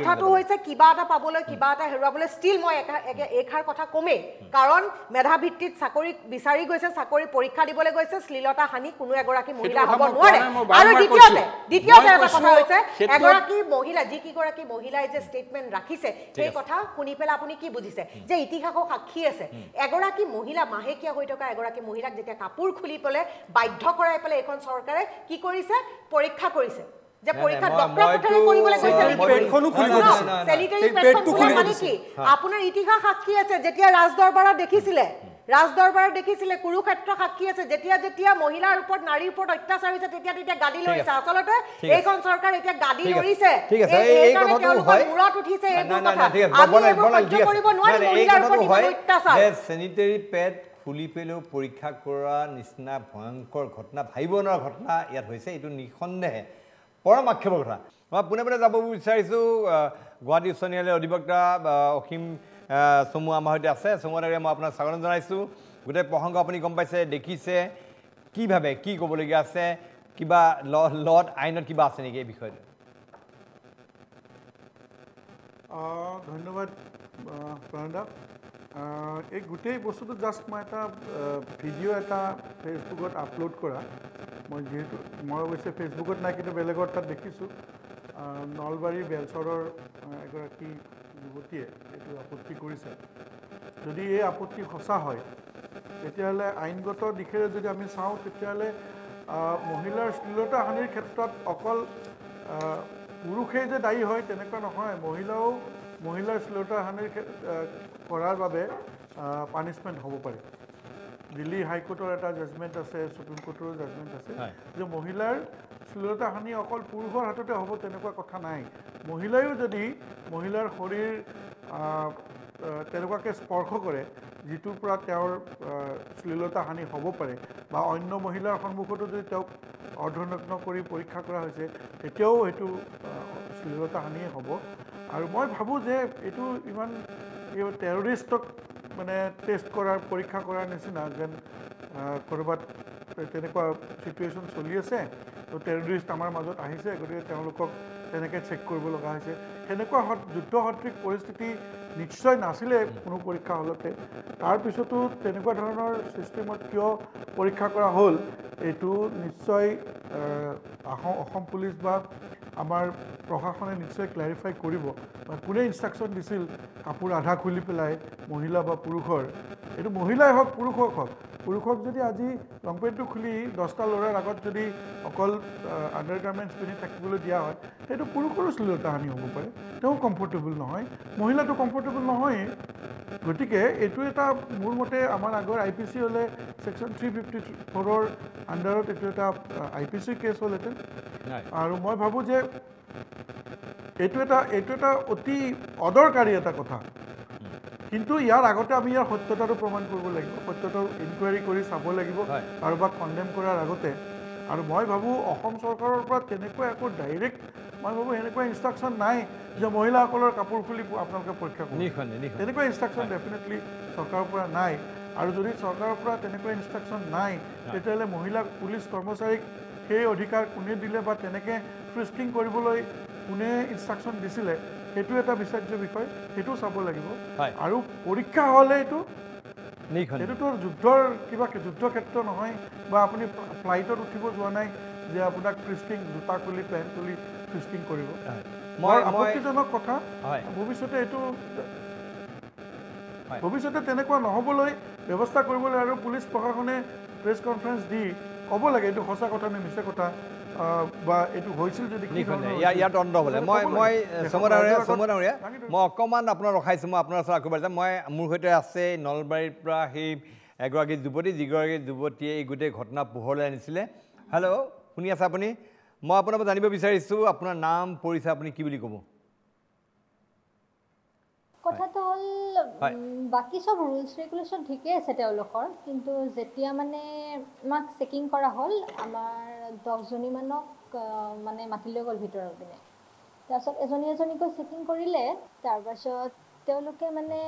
কথাটো হৈছে কিবা এটা পাবলৈ কিবা এটা হেৰুৱাবলৈ ষ্টিল মই এইষাৰ কথা কমেই কাৰণ মেধাভিত্তিত চাকৰি বিচাৰি গৈছে চাকৰি পৰীক্ষা দিবলৈ গৈছে শ্লীলতা হানি কোনো এগৰাকী মহিলা হ'ব নোৱাৰে আৰু দ্বিতীয়তে দ্বিতীয়তে এটা কথা হৈছে এগৰাকী মহিলা যি কেইগৰাকী মহিলাই যে ষ্টেটমেণ্ট ৰাখিছে সেই কথা শুনি পেলাই আপুনি কি বুজিছে যে ইতিহাসক সাক্ষী আছে এগৰাকী মহিলা মাহেকীয়া হৈ থকা এগৰাকী মহিলাক যেতিয়া কাপোৰ খুলি পেলাই বাধ্য কৰাই পেলাই এইখন চৰকাৰে কি কৰিছে পৰীক্ষা কৰিছে যে পৰীক্ষা ডক্টৰ কোথায় মহিলাৰ ওপৰত নাৰীৰ ওপৰত খুলি পেলাইও পৰীক্ষা কৰা নিচিনা ভয়ংকৰ ঘটনা ভাবিব নোৱাৰা ঘটনা ইয়াত হৈছে এইটো নিঃসন্দেহে পৰম আক্ষেপৰ কথা মই পোনে পোনে যাব বিচাৰিছোঁ গুৱাহাটী উচ্চ ন্যায়ালয়ৰ অধিবক্তা অসীম চমু আমাৰ সৈতে আছে চমুৱাদাৰে মই আপোনাক স্বাগতম জনাইছোঁ গোটেই প্ৰসংগ আপুনি গম পাইছে দেখিছে কিভাৱে কি ক'বলগীয়া আছে কিবা লত আইনত কিবা আছে নেকি এই বিষয়টো ধন্যবাদ প্ৰণদা এই গোটেই বস্তুটো জাষ্ট মই এটা ভিডিঅ' এটা ফেচবুকত আপলোড কৰা মই যিহেতু মই অৱশ্যে ফেচবুকত নাই কিন্তু বেলেগত তাত দেখিছোঁ নলবাৰীৰ বেলচৰৰ এগৰাকী যুৱতীয়ে এইটো আপত্তি কৰিছে যদি এই আপত্তি সঁচা হয় তেতিয়াহ'লে আইনগত দিশেৰে যদি আমি চাওঁ তেতিয়াহ'লে মহিলাৰ শ্লীলতা হানিৰ ক্ষেত্ৰত অকল পুৰুষেই যে দায়ী হয় তেনেকুৱা নহয় মহিলাও মহিলাৰ শ্লোটাৰ হানি কৰাৰ বাবে পানিছমেণ্ট হ'ব পাৰে দিল্লী হাইকোৰ্টৰ এটা জাজমেণ্ট আছে চুপ্ৰিম কোৰ্টৰো জাজমেণ্ট আছে যে মহিলাৰ শ্লীলতা হানি অকল পুৰুষৰ হাততে হ'ব তেনেকুৱা কথা নাই মহিলায়ো যদি মহিলাৰ শৰীৰ তেনেকুৱাকৈ স্পৰ্শ কৰে যিটোৰ পৰা তেওঁৰ শ্লীলতা হানি হ'ব পাৰে বা অন্য মহিলাৰ সন্মুখতো যদি তেওঁক অৰ্ধনগ্ন কৰি পৰীক্ষা কৰা হৈছে তেতিয়াও সেইটো শ্লীলতা হানিয়ে হ'ব আৰু মই ভাবোঁ যে এইটো ইমান টেৰৰিষ্টক মানে টেষ্ট কৰাৰ পৰীক্ষা কৰাৰ নিচিনা যেন ক'ৰবাত তেনেকুৱা চিটুৱেশ্যন চলি আছে তো টেৰৰিষ্ট আমাৰ মাজত আহিছে গতিকে তেওঁলোকক তেনেকৈ চেক কৰিব লগা হৈছে সেনেকুৱা যুদ্ধ সদৃশ পৰিস্থিতি নিশ্চয় নাছিলে কোনো পৰীক্ষা হ'লতে তাৰপিছতো তেনেকুৱা ধৰণৰ ছিষ্টেমত কিয় পৰীক্ষা কৰা হ'ল এইটো নিশ্চয় অসম পুলিচ বা আমাৰ প্ৰশাসনে নিশ্চয় ক্লেৰিফাই কৰিব বা কোনে ইনষ্ট্ৰাকশ্যন দিছিল কাপোৰ আধা খুলি পেলাই মহিলা বা পুৰুষৰ এইটো মহিলাই হওক পুৰুষক হওক পুৰুষক যদি আজি লং পেণ্টটো খুলি দহটা ল'ৰাৰ আগত যদি অকল আণ্ডাৰ গাৰ্মেণ্টছ পিন্ধি থাকিবলৈ দিয়া হয় সেইটো পুৰুষৰো শ্লীলতা হানি হ'ব পাৰে তেওঁ কমফৰ্টেবল নহয় মহিলাটো কমফৰ্টেবল নহয়েই গতিকে এইটো এটা মোৰ মতে আমাৰ আগৰ আই পি চি হ'লে ছেকশ্যন থ্ৰী ফিফটি ফ'ৰৰ আণ্ডাৰত এইটো এটা আই পি চি কেছ হ'লহেঁতেন আৰু মই ভাবোঁ যে এইটো এটা এইটো এটা অতি অদৰকাৰী এটা কথা কিন্তু ইয়াৰ আগতে আমি ইয়াৰ সত্যতাটো প্ৰমাণ কৰিব লাগিব সত্যতাৰ ইনকুৱাৰী কৰি চাব লাগিব কাৰোবাক কণ্ডেম কৰাৰ আগতে আৰু মই ভাবোঁ অসম চৰকাৰৰ পৰা তেনেকুৱা একো ডাইৰেক্ট মই ভাবোঁ এনেকুৱা ইনষ্ট্ৰাকশ্যন নাই যে মহিলাসকলৰ কাপোৰ খুলি আপোনালোকে পৰীক্ষা কৰিব তেনেকুৱা ইনষ্ট্ৰাকশ্যন ডেফিনেটলি চৰকাৰৰ পৰা নাই আৰু যদি চৰকাৰৰ পৰা তেনেকুৱা ইনষ্ট্ৰাকশ্যন নাই তেতিয়াহ'লে মহিলা পুলিচ কৰ্মচাৰীক সেই অধিকাৰ কোনে দিলে বা তেনেকৈ ফ্ৰিষ্টিং কৰিবলৈ কোনে ইনষ্ট্ৰাকশ্যন দিছিলে সেইটো এটা বিচাৰ্য বিষয় সেইটোও চাব লাগিব আৰু পৰীক্ষা হ'লে এইটো সেইটোতো যুদ্ধৰ কিবা যুদ্ধ ক্ষেত্ৰ নহয় বা আপুনি ফ্লাইটত উঠিব যোৱা নাই যে আপোনাক ফ্ৰিষ্টিং জোতা খুলি পেণ্ট খুলি ফিষ্টিং কৰিব মই আপত্তিজনক কথা ভৱিষ্যতে এইটো ভৱিষ্যতে তেনেকুৱা নহ'বলৈ ব্যৱস্থা কৰিবলৈ আৰু পুলিচ প্ৰশাসনে প্ৰেছ কনফাৰেঞ্চ দি ক'ব লাগে এইটো সঁচা কথা নে মিছা কথা বা এইটো হৈছিল যদি ইয়াৰ দণ্ড হ'লে মই মই চমৰাৰীয়া মই অকণমান আপোনাৰ ৰখাইছো মই আপোনাৰ ওচৰত আকৌ যাম মই মোৰ সৈতে আছে নলবাৰীৰ পৰা সেই এগৰাকী যুৱতী যিগৰাকী যুৱতীয়ে এই গোটেই ঘটনা পোহৰলৈ আনিছিলে হেল্ল' শুনি আছে আপুনি মই আপোনাৰ পৰা জানিব বিচাৰিছোঁ আপোনাৰ নাম পৰিচয় আপুনি কি বুলি ক'ব কথাটো হ'ল বাকী চব ৰুলছ ৰেগুলেশ্যন ঠিকেই আছে তেওঁলোকৰ কিন্তু যেতিয়া মানে আমাক চেকিং কৰা হ'ল আমাৰ দহজনীমানক মানে মাতি লৈ গ'ল ভিতৰৰ পিনে তাৰপাছত এজনী এজনীকৈ চেকিং কৰিলে তাৰপাছত তেওঁলোকে মানে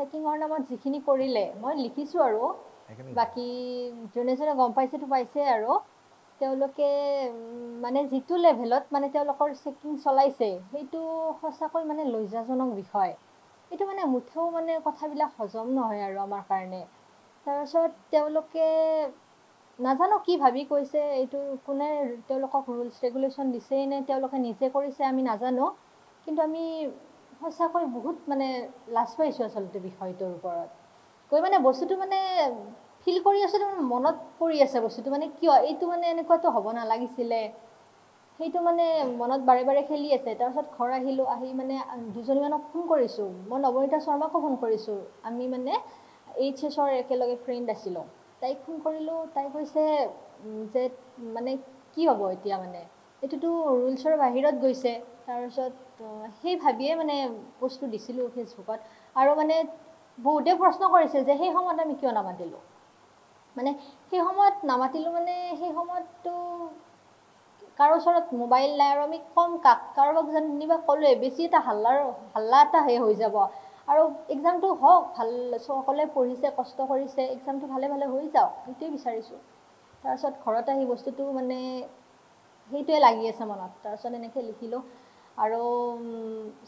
চেকিঙৰ নামত যিখিনি কৰিলে মই লিখিছোঁ আৰু বাকী যোনে যোনে গম পাইছেতো পাইছে আৰু তেওঁলোকে মানে যিটো লেভেলত মানে তেওঁলোকৰ চেকিং চলাইছে সেইটো সঁচাকৈ মানে লজ্জাজনক বিষয় এইটো মানে মুঠেও মানে কথাবিলাক হজম নহয় আৰু আমাৰ কাৰণে তাৰপাছত তেওঁলোকে নাজানো কি ভাবি কৈছে এইটো কোনে তেওঁলোকক ৰুলছ ৰেগুলেশ্যন দিছেই নে তেওঁলোকে নিজে কৰিছে আমি নাজানো কিন্তু আমি সঁচাকৈ বহুত মানে লাজ পাইছোঁ আচলতে বিষয়টোৰ ওপৰত গৈ মানে বস্তুটো মানে ফিল কৰি আছোঁ তাৰমানে মনত পৰি আছে বস্তুটো মানে কিয় এইটো মানে এনেকুৱাতো হ'ব নালাগিছিলে সেইটো মানে মনত বাৰে বাৰে খেলি আছে তাৰপিছত ঘৰ আহিলোঁ আহি মানে দুজনীমানক ফোন কৰিছোঁ মই নৱনীতা শৰ্মাকো ফোন কৰিছোঁ আমি মানে এইচ এছৰ একেলগে ফ্ৰেণ্ড আছিলোঁ তাইক ফোন কৰিলোঁ তাই কৈছে যে মানে কি হ'ব এতিয়া মানে এইটোতো ৰুলছৰ বাহিৰত গৈছে তাৰপিছত সেই ভাবিয়ে মানে বস্তু দিছিলোঁ ফেচবুকত আৰু মানে বহুতে প্ৰশ্ন কৰিছে যে সেই সময়ত আমি কিয় নামাতিলোঁ মানে সেই সময়ত নামাতিলোঁ মানে সেই সময়তটো কাৰো ওচৰত মোবাইল নাই আৰু আমি কম কাক কাৰোবাক যেনিবা ক'লোৱেই বেছি এটা হাল্লাৰ হাল্লা এটা সেই হৈ যাব আৰু এক্সামটো হওক ভাল সকলোৱে পঢ়িছে কষ্ট কৰিছে এক্সামটো ভালে ভালে হৈ যাওক সেইটোৱেই বিচাৰিছোঁ তাৰপিছত ঘৰত আহি বস্তুটো মানে সেইটোৱে লাগি আছে মনত তাৰপিছত এনেকৈ লিখিলোঁ আৰু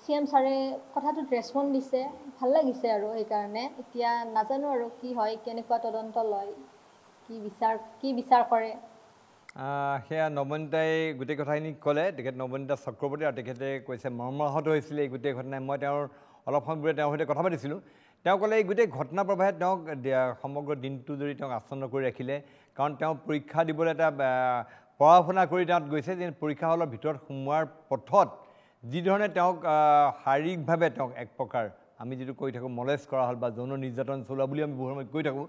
চি এম ছাৰে কথাটোত ৰেচপণ্ড দিছে ভাল লাগিছে আৰু সেইকাৰণে এতিয়া নাজানো আৰু কি হয় কেনেকুৱা তদন্ত লয় কি বিচাৰ কি বিচাৰ কৰে সেয়া নৱনীতাই গোটেই কথাখিনি ক'লে তেখেত নৱনীতা চক্ৰৱৰ্তী আৰু তেখেতে কৈছে মৰ্মাহত হৈছিলে এই গোটেই ঘটনাই মই তেওঁৰ অলপ সময় বুলি তেওঁৰ সৈতে কথা পাতিছিলোঁ তেওঁ ক'লে এই গোটেই ঘটনা প্ৰবাহে তেওঁক সমগ্ৰ দিনটো যদি তেওঁক আচন্ন কৰি ৰাখিলে কাৰণ তেওঁ পৰীক্ষা দিবলৈ এটা পঢ়া শুনা কৰি তেওঁত গৈছে যে পৰীক্ষা হলৰ ভিতৰত সোমোৱাৰ পথত যিধৰণে তেওঁক শাৰীৰিকভাৱে তেওঁক এক প্ৰকাৰ আমি যিটো কৈ থাকোঁ মলেজ কৰা হ'ল বা যৌন নিৰ্যাতন চলোৱা বুলি আমি বহু সময়ত কৈ থাকোঁ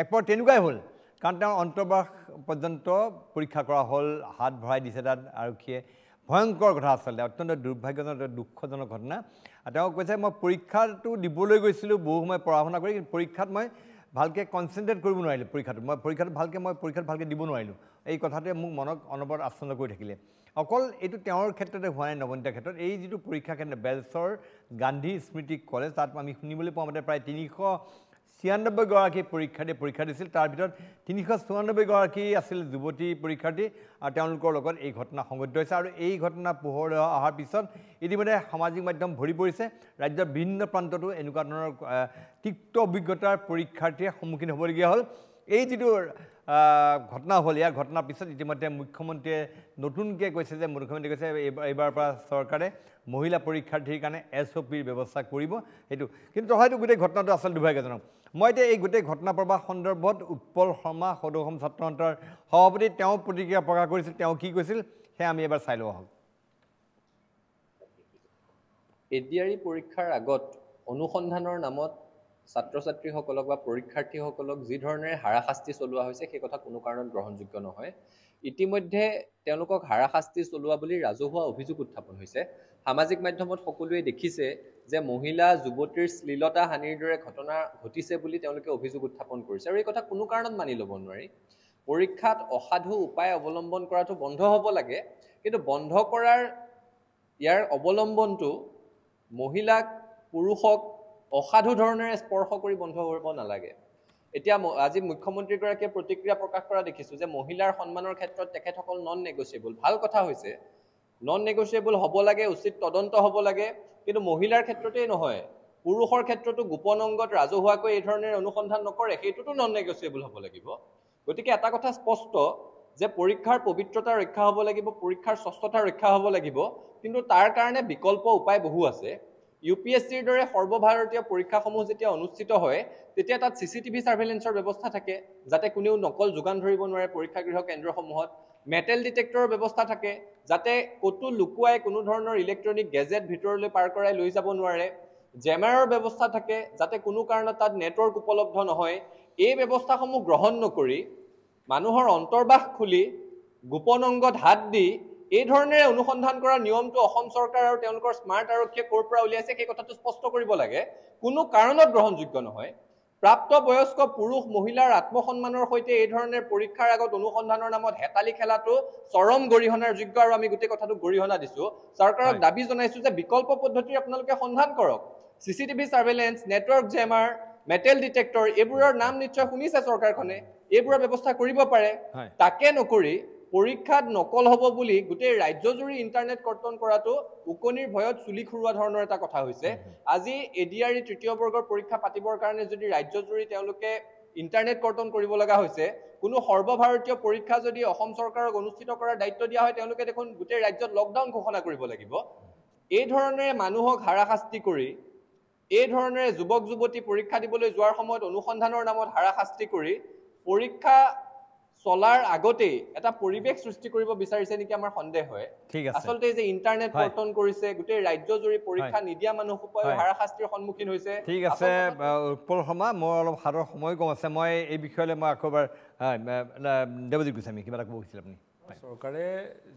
এক প্ৰকাৰ তেনেকুৱাই হ'ল কাৰণ তেওঁৰ অন্তৰ্বাস পৰ্যন্ত পৰীক্ষা কৰা হ'ল হাত ভৰাই দিছে তাত আৰক্ষীয়ে ভয়ংকৰ কথা আচলতে অত্যন্ত দুৰ্ভাগ্যজনক দুখজনক ঘটনা আৰু তেওঁ কৈছে মই পৰীক্ষাটো দিবলৈ গৈছিলোঁ বহু সময় পঢ়া শুনা কৰি কিন্তু পৰীক্ষাত মই ভালকৈ কনচেনট্ৰেট কৰিব নোৱাৰিলোঁ পৰীক্ষাটো মই পৰীক্ষাটো ভালকৈ মই পৰীক্ষাত ভালকৈ দিব নোৱাৰিলোঁ এই কথাটোৱে মোক মনক অনবৰত আচন্দ কৰি থাকিলে অকল এইটো তেওঁৰ ক্ষেত্ৰতে হোৱা নাই নৱনীতাৰ ক্ষেত্ৰত এই যিটো পৰীক্ষা কেন্দ্ৰ বেলছৰ গান্ধী স্মৃতি কলেজ তাত আমি শুনিবলৈ পাওঁ মতে প্ৰায় তিনিশ গৰাকী পৰীক্ষাৰ্থী পৰীক্ষা দিছিল তাৰ ভিতৰত তিনিশ চৌৰানব্বৈগৰাকী আছিল যুৱতী পৰীক্ষাৰ্থী আৰু তেওঁলোকৰ লগত এই ঘটনা সংঘটিত হৈছে আৰু এই ঘটনা পোহৰলৈ অহাৰ পিছত ইতিমধ্যে সামাজিক মাধ্যম ভৰি পৰিছে ৰাজ্যৰ বিভিন্ন প্ৰান্ততো এনেকুৱা ধৰণৰ তিক্ত অভিজ্ঞতাৰ পৰীক্ষাৰ্থীয়ে সন্মুখীন হ'বলগীয়া হ'ল এই যিটো ঘটনা হ'ল ইয়াৰ ঘটনাৰ পিছত ইতিমধ্যে মুখ্যমন্ত্ৰীয়ে নতুনকৈ কৈছে যে মুখ্যমন্ত্ৰীয়ে কৈছে এইবাৰৰ পৰা চৰকাৰে মহিলা পৰীক্ষাৰ্থীৰ কাৰণে এছ অ' পিৰ ব্যৱস্থা কৰিব সেইটো কিন্তু তথাপিতো গোটেই ঘটনাটো আচলতে দুৰ্ভাগ্যজনক মই এতিয়া এই গোটেই ঘটনা প্ৰবাহ সন্দৰ্ভত উৎপল শৰ্মা সদৌ অসম ছাত্ৰসন্থাৰ সভাপতি তেওঁ প্ৰতিক্ৰিয়া প্ৰকাশ কৰিছিল তেওঁ কি কৈছিল সেয়া আমি এবাৰ চাই লওঁ আহক এডিয়াৰী পৰীক্ষাৰ আগত অনুসন্ধানৰ নামত ছাত্ৰ ছাত্ৰীসকলক বা পৰীক্ষাৰ্থীসকলক যি ধৰণেৰে হাৰাশাস্তি চলোৱা হৈছে সেই কথা কোনো কাৰণত গ্ৰহণযোগ্য নহয় ইতিমধ্যে তেওঁলোকক হাৰাশাস্তি চলোৱা বুলি ৰাজহুৱা অভিযোগ উত্থাপন হৈছে সামাজিক মাধ্যমত সকলোৱে দেখিছে যে মহিলা যুৱতীৰ শ্লীলতা হানিৰ দৰে ঘটনা ঘটিছে বুলি তেওঁলোকে অভিযোগ উত্থাপন কৰিছে আৰু এই কথা কোনো কাৰণত মানি ল'ব নোৱাৰি পৰীক্ষাত অসাধু উপায় অৱলম্বন কৰাটো বন্ধ হ'ব লাগে কিন্তু বন্ধ কৰাৰ ইয়াৰ অৱলম্বনটো মহিলাক পুৰুষক অসাধু ধৰণেৰে স্পৰ্শ কৰি বন্ধ কৰিব নালাগে এতিয়া আজি মুখ্যমন্ত্ৰীগৰাকীয়ে প্ৰতিক্ৰিয়া প্ৰকাশ কৰা দেখিছোঁ যে মহিলাৰ সন্মানৰ ক্ষেত্ৰত তেখেতসকল নন নেগচিয়েবল ভাল কথা হৈছে নন নেগচিয়েবল হ'ব লাগে উচিত তদন্ত হ'ব লাগে কিন্তু মহিলাৰ ক্ষেত্ৰতেই নহয় পুৰুষৰ ক্ষেত্ৰতো গোপন অংগত ৰাজহুৱাকৈ এই ধৰণেৰে অনুসন্ধান নকৰে সেইটোতো নন নেগচিয়েবল হ'ব লাগিব গতিকে এটা কথা স্পষ্ট যে পৰীক্ষাৰ পবিত্ৰতা ৰক্ষা হ'ব লাগিব পৰীক্ষাৰ স্বচ্ছতা ৰক্ষা হ'ব লাগিব কিন্তু তাৰ কাৰণে বিকল্প উপায় বহু আছে ইউ পি এছ চিৰ দৰে সৰ্বভাৰতীয় পৰীক্ষাসমূহ যেতিয়া অনুষ্ঠিত হয় তেতিয়া তাত চি চি টিভি ছাৰ্ভেলেঞ্চৰ ব্যৱস্থা থাকে যাতে কোনেও নকল যোগান ধৰিব নোৱাৰে পৰীক্ষাগৃহ কেন্দ্ৰসমূহত মেটেল ডিটেক্টৰৰ ব্যৱস্থা থাকে যাতে ক'তো লুকুৱাই কোনো ধৰণৰ ইলেক্ট্ৰনিক গেজেট ভিতৰলৈ পাৰ কৰাই লৈ যাব নোৱাৰে জেমাৰৰ ব্যৱস্থা থাকে যাতে কোনো কাৰণত তাত নেটৱৰ্ক উপলব্ধ নহয় এই ব্যৱস্থাসমূহ গ্ৰহণ নকৰি মানুহৰ অন্তৰ্বাস খুলি গোপন অংগত হাত দি এই ধৰণেৰে অনুসন্ধান কৰাৰ নিয়মটো অসম চৰকাৰ আৰু তেওঁলোকৰ স্মাৰ্ট আৰক্ষীয়ে ক'ৰ পৰা উলিয়াইছে সেই কথাটো স্পষ্ট কৰিব লাগে কোনো কাৰণত গ্ৰহণযোগ্য নহয় প্ৰাপ্ত বয়স্ক পুৰুষ মহিলাৰ আত্মসন্মানৰ সৈতে এই ধৰণে পৰীক্ষাৰ আগত অনুসন্ধানৰ নামত হেতালি খেলাটো চৰম গৰিহণাৰ যোগ্য আৰু আমি গোটেই কথাটো গৰিহণা দিছোঁ চৰকাৰক দাবী জনাইছোঁ যে বিকল্প পদ্ধতিৰে আপোনালোকে সন্ধান কৰক C C TV surveillance network jammer metal detector এইবোৰৰ নাম নিশ্চয় শুনিছে চৰকাৰখনে এইবোৰৰ ব্যৱস্থা কৰিব পাৰে তাকে নকৰি পৰীক্ষাত নকল হ'ব বুলি গোটেই ৰাজ্যজুৰি ইণ্টাৰনেট কৰ্তন কৰাটো উকনিৰ ভয়ত চুলি খুৰোৱা ধৰণৰ এটা কথা হৈছে আজি এ ডি আৰ ই তৃতীয় বৰ্গৰ পৰীক্ষা পাতিবৰ কাৰণে যদি ৰাজ্যজুৰি তেওঁলোকে ইণ্টাৰনেট কৰ্তন কৰিব লগা হৈছে কোনো সৰ্বভাৰতীয় পৰীক্ষা যদি অসম চৰকাৰক অনুষ্ঠিত কৰাৰ দায়িত্ব দিয়া হয় তেওঁলোকে দেখোন গোটেই ৰাজ্যত লকডাউন ঘোষণা কৰিব লাগিব এই ধৰণেৰে মানুহক হাৰাশাস্তি কৰি এই ধৰণেৰে যুৱক যুৱতী পৰীক্ষা দিবলৈ যোৱাৰ সময়ত অনুসন্ধানৰ নামত হাৰাশাস্তি কৰি পৰীক্ষা চলাৰ আগতেই এটা পৰিৱেশ সৃষ্টি কৰিব বিচাৰিছে নেকি আমাৰ সন্দেহ হয় আচলতে যে ইণ্টাৰনেট কৰ্তন কৰিছে গোটেই ৰাজ্যজুৰি পৰীক্ষা নিদিয়া মানুহ হাৰাশাস্তিৰ সন্মুখীন হৈছে ঠিক আছে উৎপল শৰ্মা মোৰ অলপ হাতৰ সময় কম আছে মই এই বিষয়লৈ মই আকৌ এবাৰ দেৱজিৎ গোস্বামী কিবা এটা ক'ব খুজিছিল আপুনি চৰকাৰে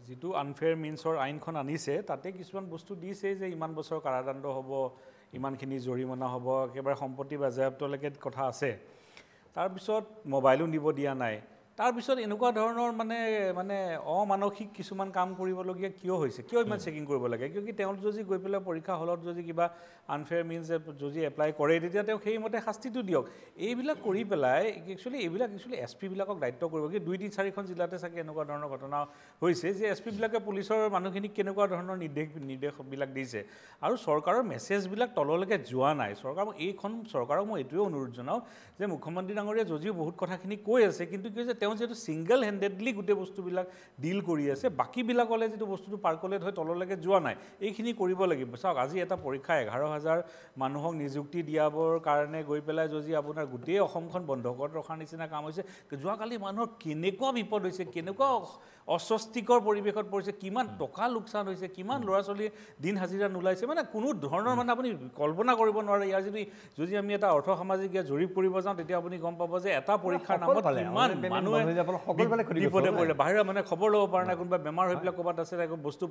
যিটো আনফেয়াৰ মিনছৰ আইনখন আনিছে তাতে কিছুমান বস্তু দিছে যে ইমান বছৰ কাৰাদণ্ড হ'ব ইমানখিনি জৰিমনা হ'ব একেবাৰে সম্পত্তি বাজেয়াপ্তলৈকে কথা আছে তাৰপিছত মোবাইলো নিব দিয়া নাই তাৰপিছত এনেকুৱা ধৰণৰ মানে মানে অমানসিক কিছুমান কাম কৰিবলগীয়া কিয় হৈছে কিয় ইমান চেকিং কৰিব লাগে কিয় কি তেওঁ যদি গৈ পেলাই পৰীক্ষা হলত যদি কিবা আনফেয়াৰ মিনছ যদি এপ্লাই কৰে তেতিয়া তেওঁ সেইমতে শাস্তিটো দিয়ক এইবিলাক কৰি পেলাই একচুৱেলি এইবিলাক একচুৱেলি এছ পিবিলাকক দায়িত্ব কৰিব কি দুই তিনি চাৰিখন জিলাতে চাগে এনেকুৱা ধৰণৰ ঘটনা হৈছে যে এছ পিবিলাকে পুলিচৰ মানুহখিনিক কেনেকুৱা ধৰণৰ নিৰ্দেশ নিৰ্দেশবিলাক দিছে আৰু চৰকাৰৰ মেছেজবিলাক তললৈকে যোৱা নাই চৰকাৰ এইখন চৰকাৰক মই এইটোৱে অনুৰোধ জনাওঁ যে মুখ্যমন্ত্ৰী ডাঙৰীয়া যদিও বহুত কথাখিনি কৈ আছে কিন্তু কি হৈছে তেওঁ তেওঁ যিহেতু ছিংগল হেণ্ডেডলি গোটেই বস্তুবিলাক ডিল কৰি আছে বাকীবিলাকলে যিটো বস্তুটো পাৰ্কলেট হৈ তললৈকে যোৱা নাই এইখিনি কৰিব লাগিব চাওক আজি এটা পৰীক্ষা এঘাৰ হাজাৰ মানুহক নিযুক্তি দিয়াবৰ কাৰণে গৈ পেলাই যদি আপোনাৰ গোটেই অসমখন বন্ধ কৰি ৰখাৰ নিচিনা কাম হৈছে যোৱাকালি মানুহৰ কেনেকুৱা বিপদ হৈছে কেনেকুৱা অস্বস্তিকৰ পৰিৱেশত পৰিছে কিমান টকা লোকচান হৈছে কিমান ল'ৰা ছোৱালীয়ে দিন হাজিৰা নোলাইছে মানে কোনো ধৰণৰ মানে আপুনি কল্পনা কৰিব নোৱাৰে ইয়াৰ যদি যদি আমি এটা অৰ্থ সামাজিক ইয়াত জৰীপ কৰিব যাওঁ তেতিয়া আপুনি গম পাব যে এটা পৰীক্ষাৰ নামত কিমান মানুহে বিপদে পৰিলে বাহিৰা মানে খবৰ ল'ব পৰা নাই কোনোবা বেমাৰ হৈ পেলাই ক'ৰবাত আছে বস্তু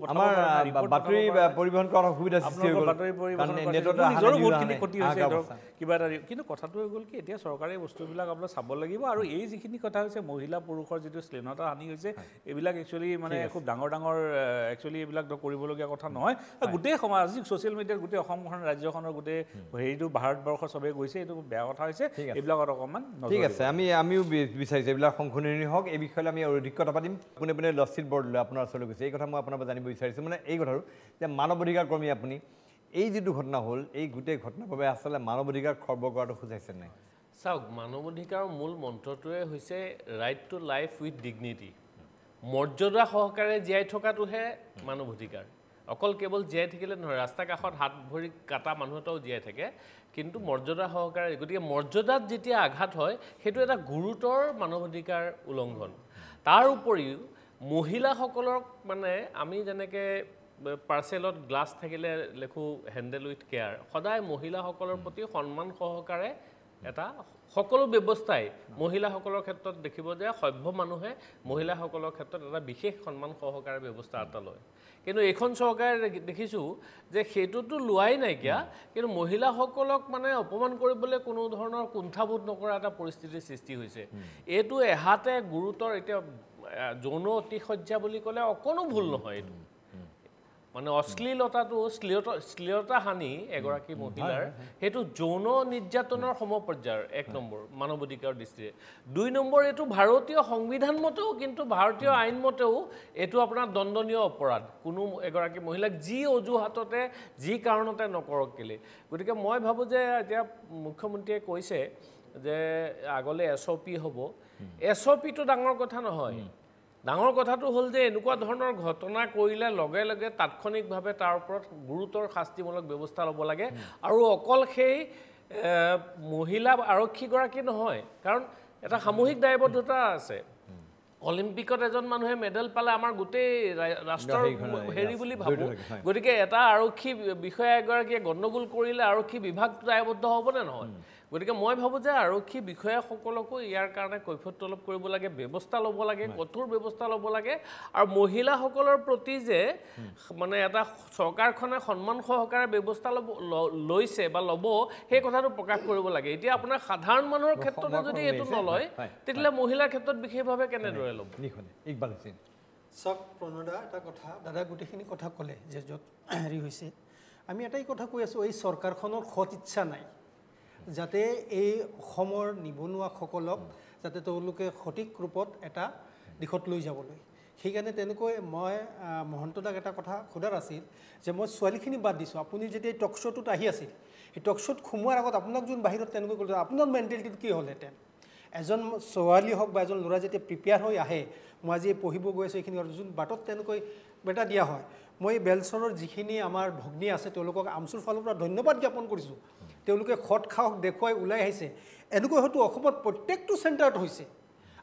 কিবা এটা কিন্তু কথাটো হৈ গ'ল কি এতিয়া চৰকাৰে বস্তুবিলাক আপোনাৰ চাব লাগিব আৰু এই যিখিনি কথা হৈছে মহিলা পুৰুষৰ যিটো শ্লীনতা হানি হৈছে এইবিলাক এইবিলাক একচুৱেলি মানে খুব ডাঙৰ ডাঙৰ একচুৱেলি এইবিলাক ধৰক কৰিবলগীয়া কথা নহয় গোটেই সমাজ ছ'চিয়েল মিডিয়াত গোটেই অসমখন ৰাজ্যখনৰ গোটেই হেৰিটো ভাৰতবৰ্ষৰ চবেই গৈছে এইটো বেয়া কথা হৈছে এইবিলাকত অকণমান ঠিক আছে আমি আমিও বিচাৰিছোঁ এইবিলাক সংশোধনী হওক এই বিষয়লৈ আমি আৰু অধিক কথা পাতিম পোনে পোনে লচিত বৰদলৈ আপোনাৰ ওচৰলৈ গৈছে এই কথা মই আপোনাৰ পৰা জানিব বিচাৰিছোঁ মানে এই কথাটো যে মানৱ অধিকাৰ কৰ্মী আপুনি এই যিটো ঘটনা হ'ল এই গোটেই ঘটনাৰ বাবে আচলতে মানৱ অধিকাৰ খৰ্ব কৰাটো খোজাইছে নাই চাওক মানৱ অধিকাৰৰ মূল মন্ত্ৰটোৱে হৈছে right to life with dignity মৰ্যদা সহকাৰে জীয়াই থকাটোহে মানুহ অধিকাৰ অকল কেৱল জীয়াই থাকিলে নহয় ৰাস্তা কাষত হাত ভৰি কাটা মানুহ এটাও জীয়াই থাকে কিন্তু মৰ্যাদা সহকাৰে গতিকে মৰ্যদাত যেতিয়া আঘাত হয় সেইটো এটা গুৰুতৰ মানৱ অধিকাৰ উলংঘন তাৰ উপৰিও মহিলাসকলক মানে আমি যেনেকৈ পাৰ্চেলত গ্লাছ থাকিলে লেখোঁ হেণ্ডেল উইথ কেয়াৰ সদায় মহিলাসকলৰ প্ৰতি সন্মান সহকাৰে এটা সকলো ব্যৱস্থাই মহিলাসকলৰ ক্ষেত্ৰত দেখিব যে সভ্য মানুহে মহিলাসকলৰ ক্ষেত্ৰত এটা বিশেষ সন্মান সহকাৰে ব্যৱস্থা এটা লয় কিন্তু এইখন চৰকাৰে দেখিছোঁ যে সেইটোতো লোৱাই নাইকিয়া কিন্তু মহিলাসকলক মানে অপমান কৰিবলৈ কোনো ধৰণৰ কুণ্ঠাবোধ নকৰা এটা পৰিস্থিতিৰ সৃষ্টি হৈছে এইটো এহাতে গুৰুতৰ এতিয়া যৌন অতিশয্যা বুলি ক'লে অকণো ভুল নহয় এইটো মানে অশ্লীলতাটো শ্লীলতা হানি এগৰাকী মহিলাৰ সেইটো যৌন নিৰ্যাতনৰ সমপৰ্যায়ৰ এক নম্বৰ মানৱ অধিকাৰৰ দৃষ্টিৰে দুই নম্বৰ এইটো ভাৰতীয় সংবিধান মতেও কিন্তু ভাৰতীয় আইনমতেও এইটো আপোনাৰ দণ্ডনীয় অপৰাধ কোনো এগৰাকী মহিলাক যি অজুহাততে যি কাৰণতে নকৰক কেলৈ গতিকে মই ভাবোঁ যে এতিয়া মুখ্যমন্ত্ৰীয়ে কৈছে যে আগলৈ এছ অ' পি হ'ব এছ অ' পিটো ডাঙৰ কথা নহয় ডাঙৰ কথাটো হ'ল যে এনেকুৱা ধৰণৰ ঘটনা কৰিলে লগে লগে তাৎক্ষণিকভাৱে তাৰ ওপৰত গুৰুতৰ শাস্তিমূলক ব্যৱস্থা ল'ব লাগে আৰু অকল সেই মহিলা আৰক্ষীগৰাকী নহয় কাৰণ এটা সামূহিক দায়বদ্ধতা আছে অলিম্পিকত এজন মানুহে মেডেল পালে আমাৰ গোটেই ৰাষ্ট্ৰৰ হেৰি বুলি ভাবোঁ গতিকে এটা আৰক্ষী বিষয়া এগৰাকীয়ে গণ্ডগোল কৰিলে আৰক্ষী বিভাগটো দায়বদ্ধ হ'বনে নহয় গতিকে মই ভাবোঁ যে আৰক্ষী বিষয়াসকলকো ইয়াৰ কাৰণে কৈফত তলব কৰিব লাগে ব্যৱস্থা ল'ব লাগে কঠোৰ ব্যৱস্থা ল'ব লাগে আৰু মহিলাসকলৰ প্ৰতি যে hmm. মানে এটা চৰকাৰখনে সন্মান সহকাৰে ব্যৱস্থা ল'ব লৈছে বা ল'ব সেই কথাটো প্ৰকাশ কৰিব লাগে এতিয়া আপোনাৰ সাধাৰণ মানুহৰ ক্ষেত্ৰতো যদি এইটো নলয় তেতিয়াহ'লে মহিলাৰ ক্ষেত্ৰত বিশেষভাৱে কেনেদৰে ল'ব চাওক প্ৰণোদা এটা কথা দাদা গোটেইখিনি কথা ক'লে যে য'ত হেৰি হৈছে আমি এটাই কথা কৈ আছোঁ এই চৰকাৰখনৰ সৎ ইচ্ছা নাই যাতে এই অসমৰ নিবনুৱাসকলক যাতে তেওঁলোকে সঠিক ৰূপত এটা দিশত লৈ যাবলৈ সেইকাৰণে তেনেকৈ মই মহন্তদাক এটা কথা সোধাৰ আছিল যে মই ছোৱালীখিনি বাদ দিছোঁ আপুনি যেতিয়া এই টক শ্ব'টোত আহি আছিল সেই টক শ্ব'ত সোমোৱাৰ আগত আপোনাক যোন বাহিৰত তেনেকৈ ক'লোঁ আপোনাৰ মেণ্টেলিটিটো কি হ'লহেঁতেন এজন ছোৱালী হওক বা এজন ল'ৰা যেতিয়া প্ৰিপেয়াৰ হৈ আহে মই আজি পঢ়িব গৈ আছোঁ এইখিনি যোন বাটত তেনেকৈ বেটা দিয়া হয় মই এই বেলচৰৰ যিখিনি আমাৰ ভগ্নী আছে তেওঁলোকক আমচুৰ ফালৰ পৰা ধন্যবাদ জ্ঞাপন কৰিছোঁ তেওঁলোকে সৎ সাহস দেখুৱাই ওলাই আহিছে এনেকৈ হয়তো অসমত প্ৰত্যেকটো চেণ্টাৰত হৈছে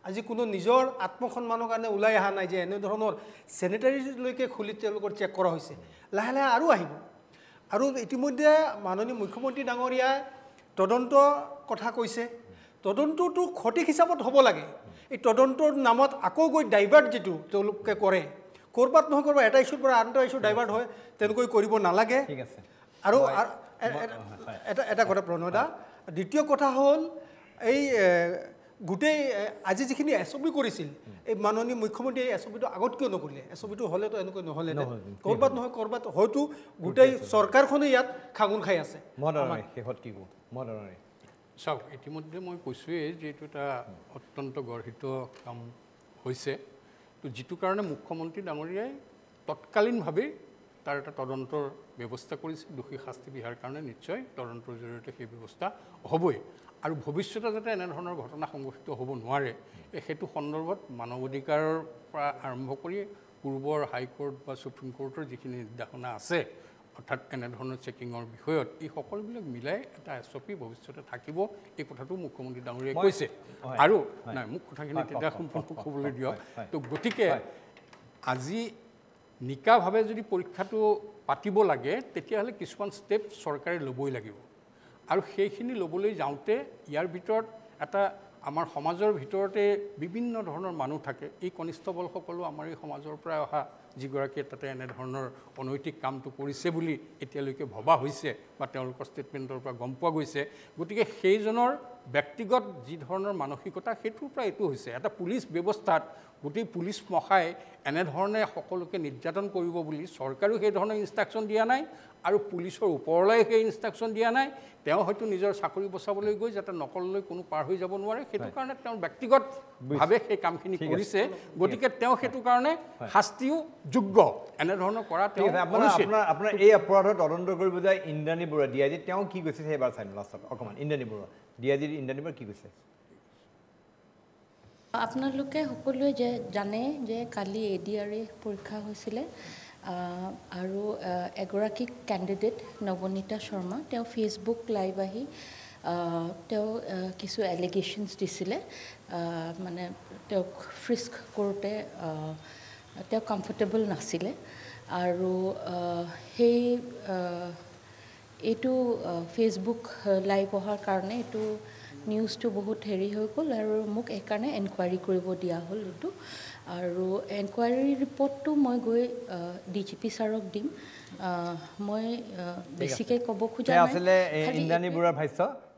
আজি কোনো নিজৰ আত্মসন্মানৰ কাৰণে ওলাই অহা নাই যে এনেধৰণৰ চেনিটাৰীলৈকে খুলি তেওঁলোকৰ চেক কৰা হৈছে লাহে লাহে আৰু আহিব আৰু ইতিমধ্যে মাননীয় মুখ্যমন্ত্ৰী ডাঙৰীয়াই তদন্ত কথা কৈছে তদন্তটো সঠিক হিচাপত হ'ব লাগে এই তদন্তৰ নামত আকৌ গৈ ডাইভাৰ্ট যিটো তেওঁলোকে কৰে ক'ৰবাত নহয় ক'ৰবাত এটা ইছ্যুৰ পৰা আন এটা ইছ্যু ডাইভাৰ্ট হয় তেনেকৈ কৰিব নালাগে ঠিক আছে আৰু এটা এটা কথা প্ৰণয়দা দ্বিতীয় কথা হ'ল এই গোটেই আজি যিখিনি এছ অ' পি কৰিছিল এই মাননীয় মুখ্যমন্ত্ৰীয়ে এই এছ অ' পিটো আগত কিয় নকৰিলে এছ অ' পিটো হ'লেতো এনেকৈ নহ'লে ক'ৰবাত নহয় ক'ৰবাত হয়তো গোটেই চৰকাৰখনেই ইয়াত খাঙোন খাই আছে শেষত কি কওঁ চাওক ইতিমধ্যে মই কৈছোঁৱেই যে এইটো এটা অত্যন্ত গৰ্হিত কাম হৈছে তো যিটো কাৰণে মুখ্যমন্ত্ৰী ডাঙৰীয়াই তৎকালীনভাৱেই তাৰ এটা তদন্তৰ ব্যৱস্থা কৰিছে দোষী শাস্তি বিহাৰ কাৰণে নিশ্চয় তদন্তৰ জৰিয়তে সেই ব্যৱস্থা হ'বই আৰু ভৱিষ্যতে যাতে এনেধৰণৰ ঘটনা সংঘটিত হ'ব নোৱাৰে সেইটো সন্দৰ্ভত মানৱ অধিকাৰৰ পৰা আৰম্ভ কৰি পূৰ্বৰ হাইকোৰ্ট বা ছুপ্ৰিম কোৰ্টৰ যিখিনি নিৰ্দেশনা আছে অৰ্থাৎ এনেধৰণৰ চেকিঙৰ বিষয়ত এই সকলোবিলাক মিলাই এটা এছ অ' পি ভৱিষ্যতে থাকিব এই কথাটো মুখ্যমন্ত্ৰী ডাঙৰীয়াই কৈছে আৰু নাই মোক কথাখিনি তেতিয়া সম্পূৰ্ণ ক'বলৈ দিয়ক তো গতিকে আজি নিকাভাৱে যদি পৰীক্ষাটো পাতিব লাগে তেতিয়াহ'লে কিছুমান ষ্টেপ চৰকাৰে ল'বই লাগিব আৰু সেইখিনি ল'বলৈ যাওঁতে ইয়াৰ ভিতৰত এটা আমাৰ সমাজৰ ভিতৰতে বিভিন্ন ধৰণৰ মানুহ থাকে এই কনিষ্টবলসকলো আমাৰ এই সমাজৰ পৰাই অহা যিগৰাকীয়ে তাতে এনেধৰণৰ অনৈতিক কামটো কৰিছে বুলি এতিয়ালৈকে ভবা হৈছে বা তেওঁলোকৰ ষ্টেটমেণ্টৰ পৰা গম পোৱা গৈছে গতিকে সেইজনৰ ব্যক্তিগত যি ধৰণৰ মানসিকতা সেইটোৰ পৰা এইটো হৈছে এটা পুলিচ ব্যৱস্থাত গোটেই পুলিচ মহাই এনেধৰণে সকলোকে নিৰ্যাতন কৰিব বুলি চৰকাৰেও সেই ধৰণৰ ইনষ্ট্ৰাকশ্যন দিয়া নাই আৰু পুলিচৰ ওপৰলৈ সেই ইনষ্ট্ৰাকশ্যন দিয়া নাই তেওঁ হয়তো নিজৰ চাকৰি বচাবলৈ গৈ যাতে নকললৈ কোনো পাৰ হৈ যাব নোৱাৰে সেইটো কাৰণে তেওঁ ব্যক্তিগতভাৱে সেই কামখিনি কৰিছে গতিকে তেওঁ সেইটো কাৰণে শাস্তিও যোগ্য এনেধৰণৰ কৰা তেওঁ আপোনাৰ এই অপৰাধৰ তদন্ত কৰিব যায় ইন্দ্ৰাণী বৰুৱা দিয়াই যে তেওঁ কি কৈছে সেইবাৰ চাই লাষ্টত অকণমান ইন্দ্ৰাণী বৰুৱা ডিআইজিৰ ইণ্টাৰ্ণিবাৰ কি কৈছে আপোনালোকে সকলোৱে যে জানে যে কালি এ ডি আৰ এ পৰীক্ষা হৈছিলে আৰু এগৰাকী কেণ্ডিডেট নৱনীতা শৰ্মা তেওঁ ফেচবুক লাইভ আহি তেওঁ কিছু এলিগেশ্যনছ দিছিলে মানে তেওঁক ফ্ৰিস্ক কৰোঁতে তেওঁ কমফৰ্টেবল নাছিলে আৰু সেই এইটো ফেচবুক লাইভ অহাৰ কাৰণে এইটো নিউজটো বহুত হেৰি হৈ গ'ল আৰু মোক সেইকাৰণে এনকুৱাৰী কৰিব দিয়া হ'ল এইটো আৰু এনকুৱাৰী ৰিপৰ্টটো মই গৈ ডি জি পি ছাৰক দিম মই বেছিকৈ ক'ব খোজা নাই ইন্দ্ৰাণী বুঢ়াৰ ভাষ্য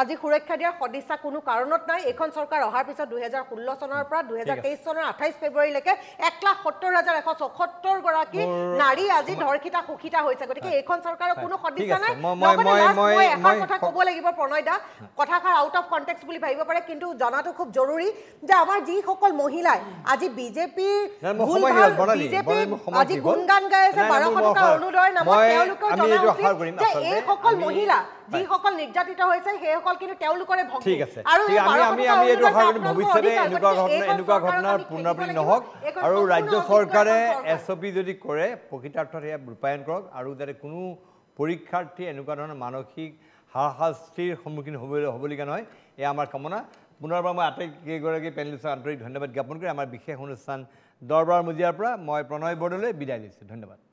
আজি সুৰক্ষা দিয়াৰ সদিচ্ছা কোনো কাৰণত নাই এইখন চৰকাৰ অহাৰ পিছত দুহাজাৰ ষোলো চনেৰ পৰ দুহাজাৰ তেইশ চনেৰ আঠাইশ এক লাখ সত্তৰ হাজাৰ একশ চৌসত্তৰ গৰাকী নাৰী আজি ধর্ষিতা শোষিতা হয়েছে গতি এইখান সরকার কোনো সদিচ্ছা নাই এখন কথা কব লাগবে প্রণয় দা কথাখার আউট অফ কন্টেক্স বুলি ভাবিব পাৰে কিন্তু জানাতো খুব জৰুৰী যে আমাৰ যিসকল মহিলাই আজি বিজেপিৰ বিজেপি আজি গুণগান গাই আছে বাৰোশ টাকা অনুদয় নামে এই সকল মহিলা যি সকল নিৰ্যাতিত হয়েছে কিন্তু তেওঁলোকৰে ঠিক আছে আমি আমি আমি এটো হয় ভৱিষ্যতে এনেকুৱা ঘটনা এনেকুৱা ঘটনা পুনৰাবৃত্তি নহওক আৰু ৰাজ্য চৰকাৰে এছঅপি যদি কৰে প্ৰকৃতাৰ্থত এয়া ৰূপায়ণ কৰক আৰু যাতে কোনো পৰীক্ষাৰ্থী এনেকুৱা ধৰণৰ মানসিক হাৰাশাস্তিৰ সন্মুখীন হ'বলৈ হ'বলগীয়া নহয় এয়া আমাৰ কামনা পুনৰবাৰ মই আটাইকেইগৰাকী পেনেলিষ্টক আন্তৰিক ধন্যবাদ জ্ঞাপন কৰি আমাৰ বিশেষ অনুষ্ঠান দৰবাৰ মজিয়াৰ পৰা মই প্ৰণয় বৰদলৈ বিদায় দিছোঁ ধন্যবাদ